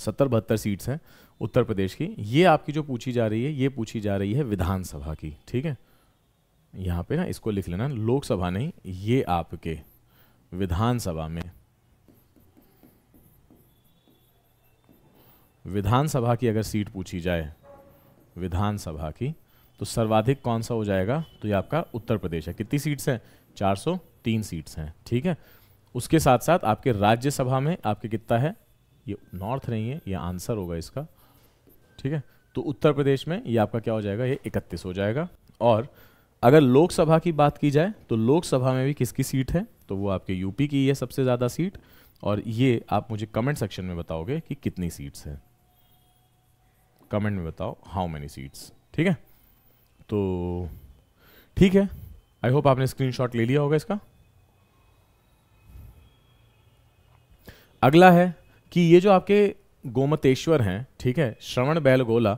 सत्तर बहत्तर सीट्स हैं उत्तर प्रदेश की ये आपकी जो पूछी जा रही है ये पूछी जा रही है विधानसभा की ठीक है यहाँ पे ना इसको लिख लेना लोकसभा नहीं ये आपके विधानसभा में विधानसभा की अगर सीट पूछी जाए विधानसभा की तो सर्वाधिक कौन सा हो जाएगा तो ये आपका उत्तर प्रदेश है कितनी सीट्स हैं चार तीन सीट्स हैं ठीक है उसके साथ साथ आपके राज्यसभा में आपके कितना है ये नॉर्थ नहीं है ये आंसर होगा इसका ठीक है तो उत्तर प्रदेश में ये आपका क्या हो जाएगा ये इकतीस हो जाएगा और अगर लोकसभा की बात की जाए तो लोकसभा में भी किसकी सीट है तो वो आपके यूपी की है सबसे ज़्यादा सीट और ये आप मुझे कमेंट सेक्शन में बताओगे कि कितनी सीट्स हैं कमेंट में बताओ हाउ मैनी सीट्स ठीक है तो ठीक है आई होप आपने स्क्रीनशॉट ले लिया होगा इसका अगला है कि ये जो आपके गोमतेश्वर हैं ठीक है श्रवण बैलगोला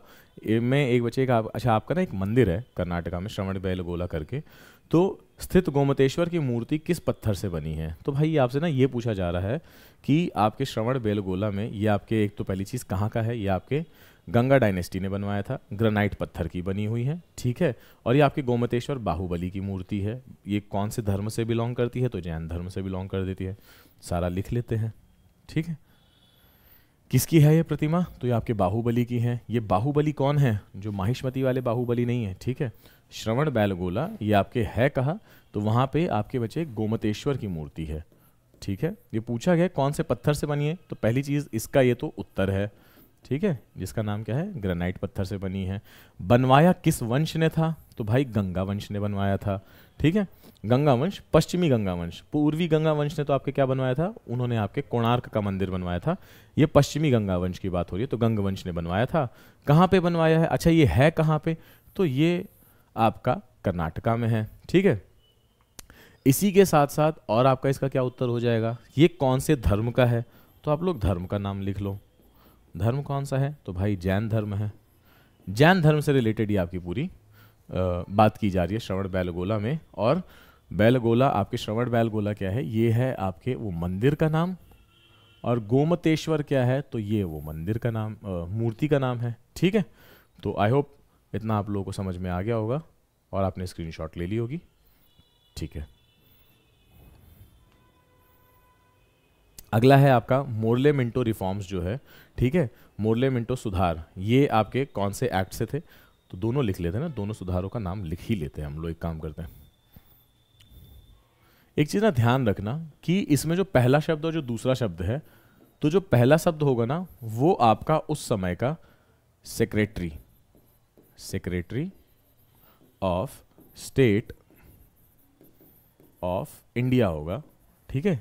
में एक बच्चे का अच्छा आपका ना एक मंदिर है कर्नाटका में श्रवण बैलगोला करके तो स्थित गोमतेश्वर की मूर्ति किस पत्थर से बनी है तो भाई आपसे ना ये पूछा जा रहा है कि आपके श्रवण बेलगोला में ये आपके एक तो पहली चीज़ कहाँ का है ये आपके गंगा डायनेस्टी ने बनवाया था ग्रेनाइट पत्थर की बनी हुई है ठीक है और ये आपके गोमतेश्वर बाहुबली की मूर्ति है ये कौन से धर्म से बिलोंग करती है तो जैन धर्म से बिलोंग कर देती है सारा लिख लेते हैं ठीक है किसकी है ये प्रतिमा तो ये आपके बाहुबली की है ये बाहुबली कौन है जो माहिष्मती वाले बाहुबली नहीं है ठीक है श्रवण बैलगोला ये आपके है कहा तो वहाँ पे आपके बच्चे गोमतेश्वर की मूर्ति है ठीक है ये पूछा गया कौन से पत्थर से बनी है तो पहली चीज़ इसका ये तो उत्तर है ठीक है जिसका नाम क्या है ग्रेनाइट पत्थर से बनी है बनवाया किस वंश ने था तो भाई गंगा वंश ने बनवाया था ठीक है गंगा वंश पश्चिमी गंगा वंश पूर्वी गंगा वंश ने तो आपके क्या बनवाया था उन्होंने आपके कोणार्क का मंदिर बनवाया था ये पश्चिमी गंगा वंश की बात हो रही है तो गंग वंश ने बनवाया था कहाँ पे बनवाया है अच्छा ये है कहाँ पे तो ये आपका कर्नाटका में है ठीक है इसी के साथ साथ और आपका इसका क्या उत्तर हो जाएगा ये कौन से धर्म का है तो आप लोग धर्म का नाम लिख लो धर्म कौन सा है तो भाई जैन धर्म है जैन धर्म से रिलेटेड ही आपकी पूरी आ, बात की जा रही है श्रवण बैलगोला में और बैलगोला आपके श्रवण बैलगोला क्या है ये है आपके वो मंदिर का नाम और गोमतेश्वर क्या है तो ये वो मंदिर का नाम मूर्ति का नाम है ठीक है तो आई होप इतना आप लोगों को समझ में आ गया होगा और आपने स्क्रीनशॉट ले ली होगी ठीक है अगला है आपका मोरले मिंटो रिफॉर्म्स जो है ठीक है मोरले मिंटो सुधार ये आपके कौन से एक्ट से थे तो दोनों लिख लेते हैं ना दोनों सुधारों का नाम लिख ही लेते हैं हम लोग एक काम करते हैं एक चीज़ ना ध्यान रखना कि इसमें जो पहला शब्द और जो दूसरा शब्द है तो जो पहला शब्द होगा ना वो आपका उस समय का secretary secretary of state of India होगा ठीक है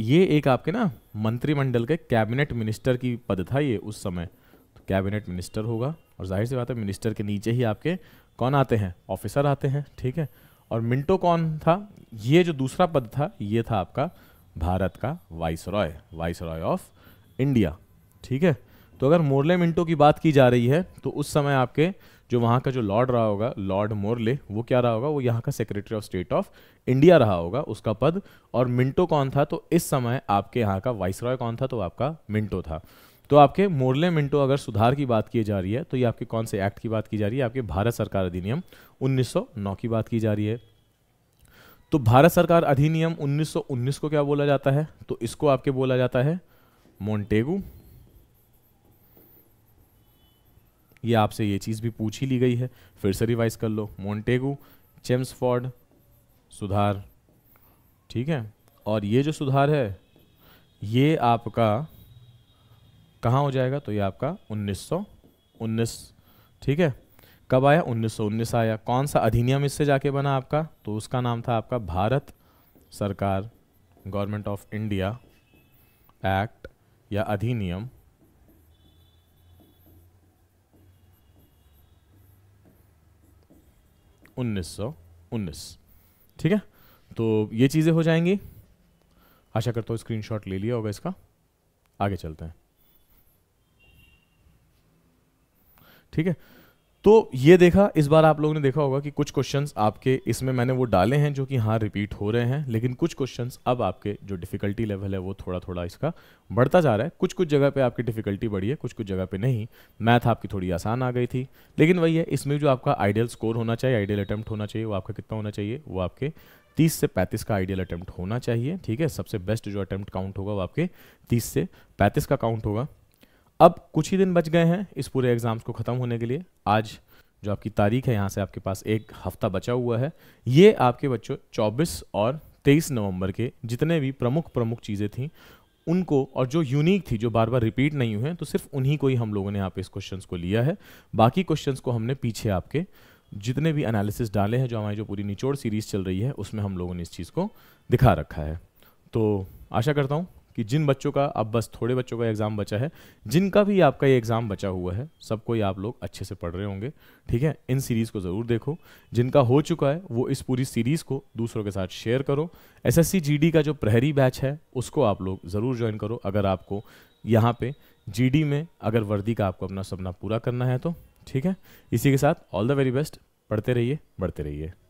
ये एक आपके ना मंत्रिमंडल के कैबिनेट मिनिस्टर की पद था ये उस समय तो कैबिनेट मिनिस्टर होगा और जाहिर सी बात है मिनिस्टर के नीचे ही आपके कौन आते हैं ऑफिसर आते हैं ठीक है और मिंटो कौन था ये जो दूसरा पद था ये था आपका भारत का viceroy viceroy of India ठीक है तो अगर मोरले मिंटो की बात की जा रही है तो उस समय आपके जो वहाँ का जो लॉर्ड रहा होगा लॉर्ड मोरले वो क्या रहा होगा वो यहाँ का secretary of state of India रहा होगा उसका पद और मिंटो कौन था तो इस समय आपके यहाँ का वाइस रॉय कौन था तो आपका मिंटो था तो आपके मोरले मिंटो अगर सुधार की बात की जा रही है तो ये आपके कौन से एक्ट की बात की जा रही है आपके भारत सरकार अधिनियम 1909 की बात की जा रही है तो भारत सरकार अधिनियम 1919 को क्या बोला जाता है तो इसको आपके बोला जाता है मोन्टेगू ये आपसे ये चीज़ भी पूछ ही ली गई है फिर से रिवाइज कर लो मोन्टेगू चेम्सफॉर्ड सुधार ठीक है और ये जो सुधार है ये आपका कहाँ हो जाएगा तो ये आपका 1919 ठीक है कब आया 1919 आया कौन सा अधिनियम इससे जाके बना आपका तो उसका नाम था आपका भारत सरकार गवर्नमेंट ऑफ इंडिया एक्ट या अधिनियम उन्नीस सौ उन्नीस ठीक है तो ये चीज़ें हो जाएंगी आशा करता हूँ स्क्रीनशॉट ले लिया होगा इसका आगे चलते हैं ठीक है तो ये देखा इस बार आप लोगों ने देखा होगा कि कुछ क्वेश्चंस आपके इसमें मैंने वो डाले हैं जो कि हाँ रिपीट हो रहे हैं लेकिन कुछ क्वेश्चंस अब आपके जो डिफिकल्टी लेवल है वो थोड़ा थोड़ा इसका बढ़ता जा रहा है कुछ कुछ जगह पे आपकी डिफिकल्टी बढ़ी है कुछ कुछ जगह पे नहीं मैथ आपकी थोड़ी आसान आ गई थी लेकिन वही है इसमें जो आपका आइडियल स्कोर होना चाहिए आइडियल अटैम्प्ट होना चाहिए वो आपका कितना होना चाहिए वो आपके तीस से पैंतीस का आइडियल अटैम्प्ट होना चाहिए ठीक है सबसे बेस्ट जो अटैम्प्ट काउंट होगा वो आपके तीस से पैंतीस का काउंट होगा अब कुछ ही दिन बच गए हैं इस पूरे एग्ज़ाम्स को ख़त्म होने के लिए आज जो आपकी तारीख है यहाँ से आपके पास एक हफ्ता बचा हुआ है ये आपके बच्चों 24 और 23 नवंबर के जितने भी प्रमुख प्रमुख चीज़ें थीं उनको और जो यूनिक थी जो बार बार रिपीट नहीं हुए तो सिर्फ उन्हीं को ही हम लोगों ने यहाँ पे इस क्वेश्चन को लिया है बाकी क्वेश्चन को हमने पीछे आपके जितने भी एनालिसिस डाले हैं जो हमारी जो पूरी निचोड़ सीरीज़ चल रही है उसमें हम लोगों ने इस चीज़ को दिखा रखा है तो आशा करता हूँ कि जिन बच्चों का अब बस थोड़े बच्चों का एग्ज़ाम बचा है जिनका भी आपका ये एग्ज़ाम बचा हुआ है सबको ये आप लोग अच्छे से पढ़ रहे होंगे ठीक है इन सीरीज़ को ज़रूर देखो जिनका हो चुका है वो इस पूरी सीरीज़ को दूसरों के साथ शेयर करो एस एस का जो प्रहरी बैच है उसको आप लोग ज़रूर ज्वाइन करो अगर आपको यहाँ पे जी में अगर वर्दी का आपको अपना सपना पूरा करना है तो ठीक है इसी के साथ ऑल द वेरी बेस्ट पढ़ते रहिए बढ़ते रहिए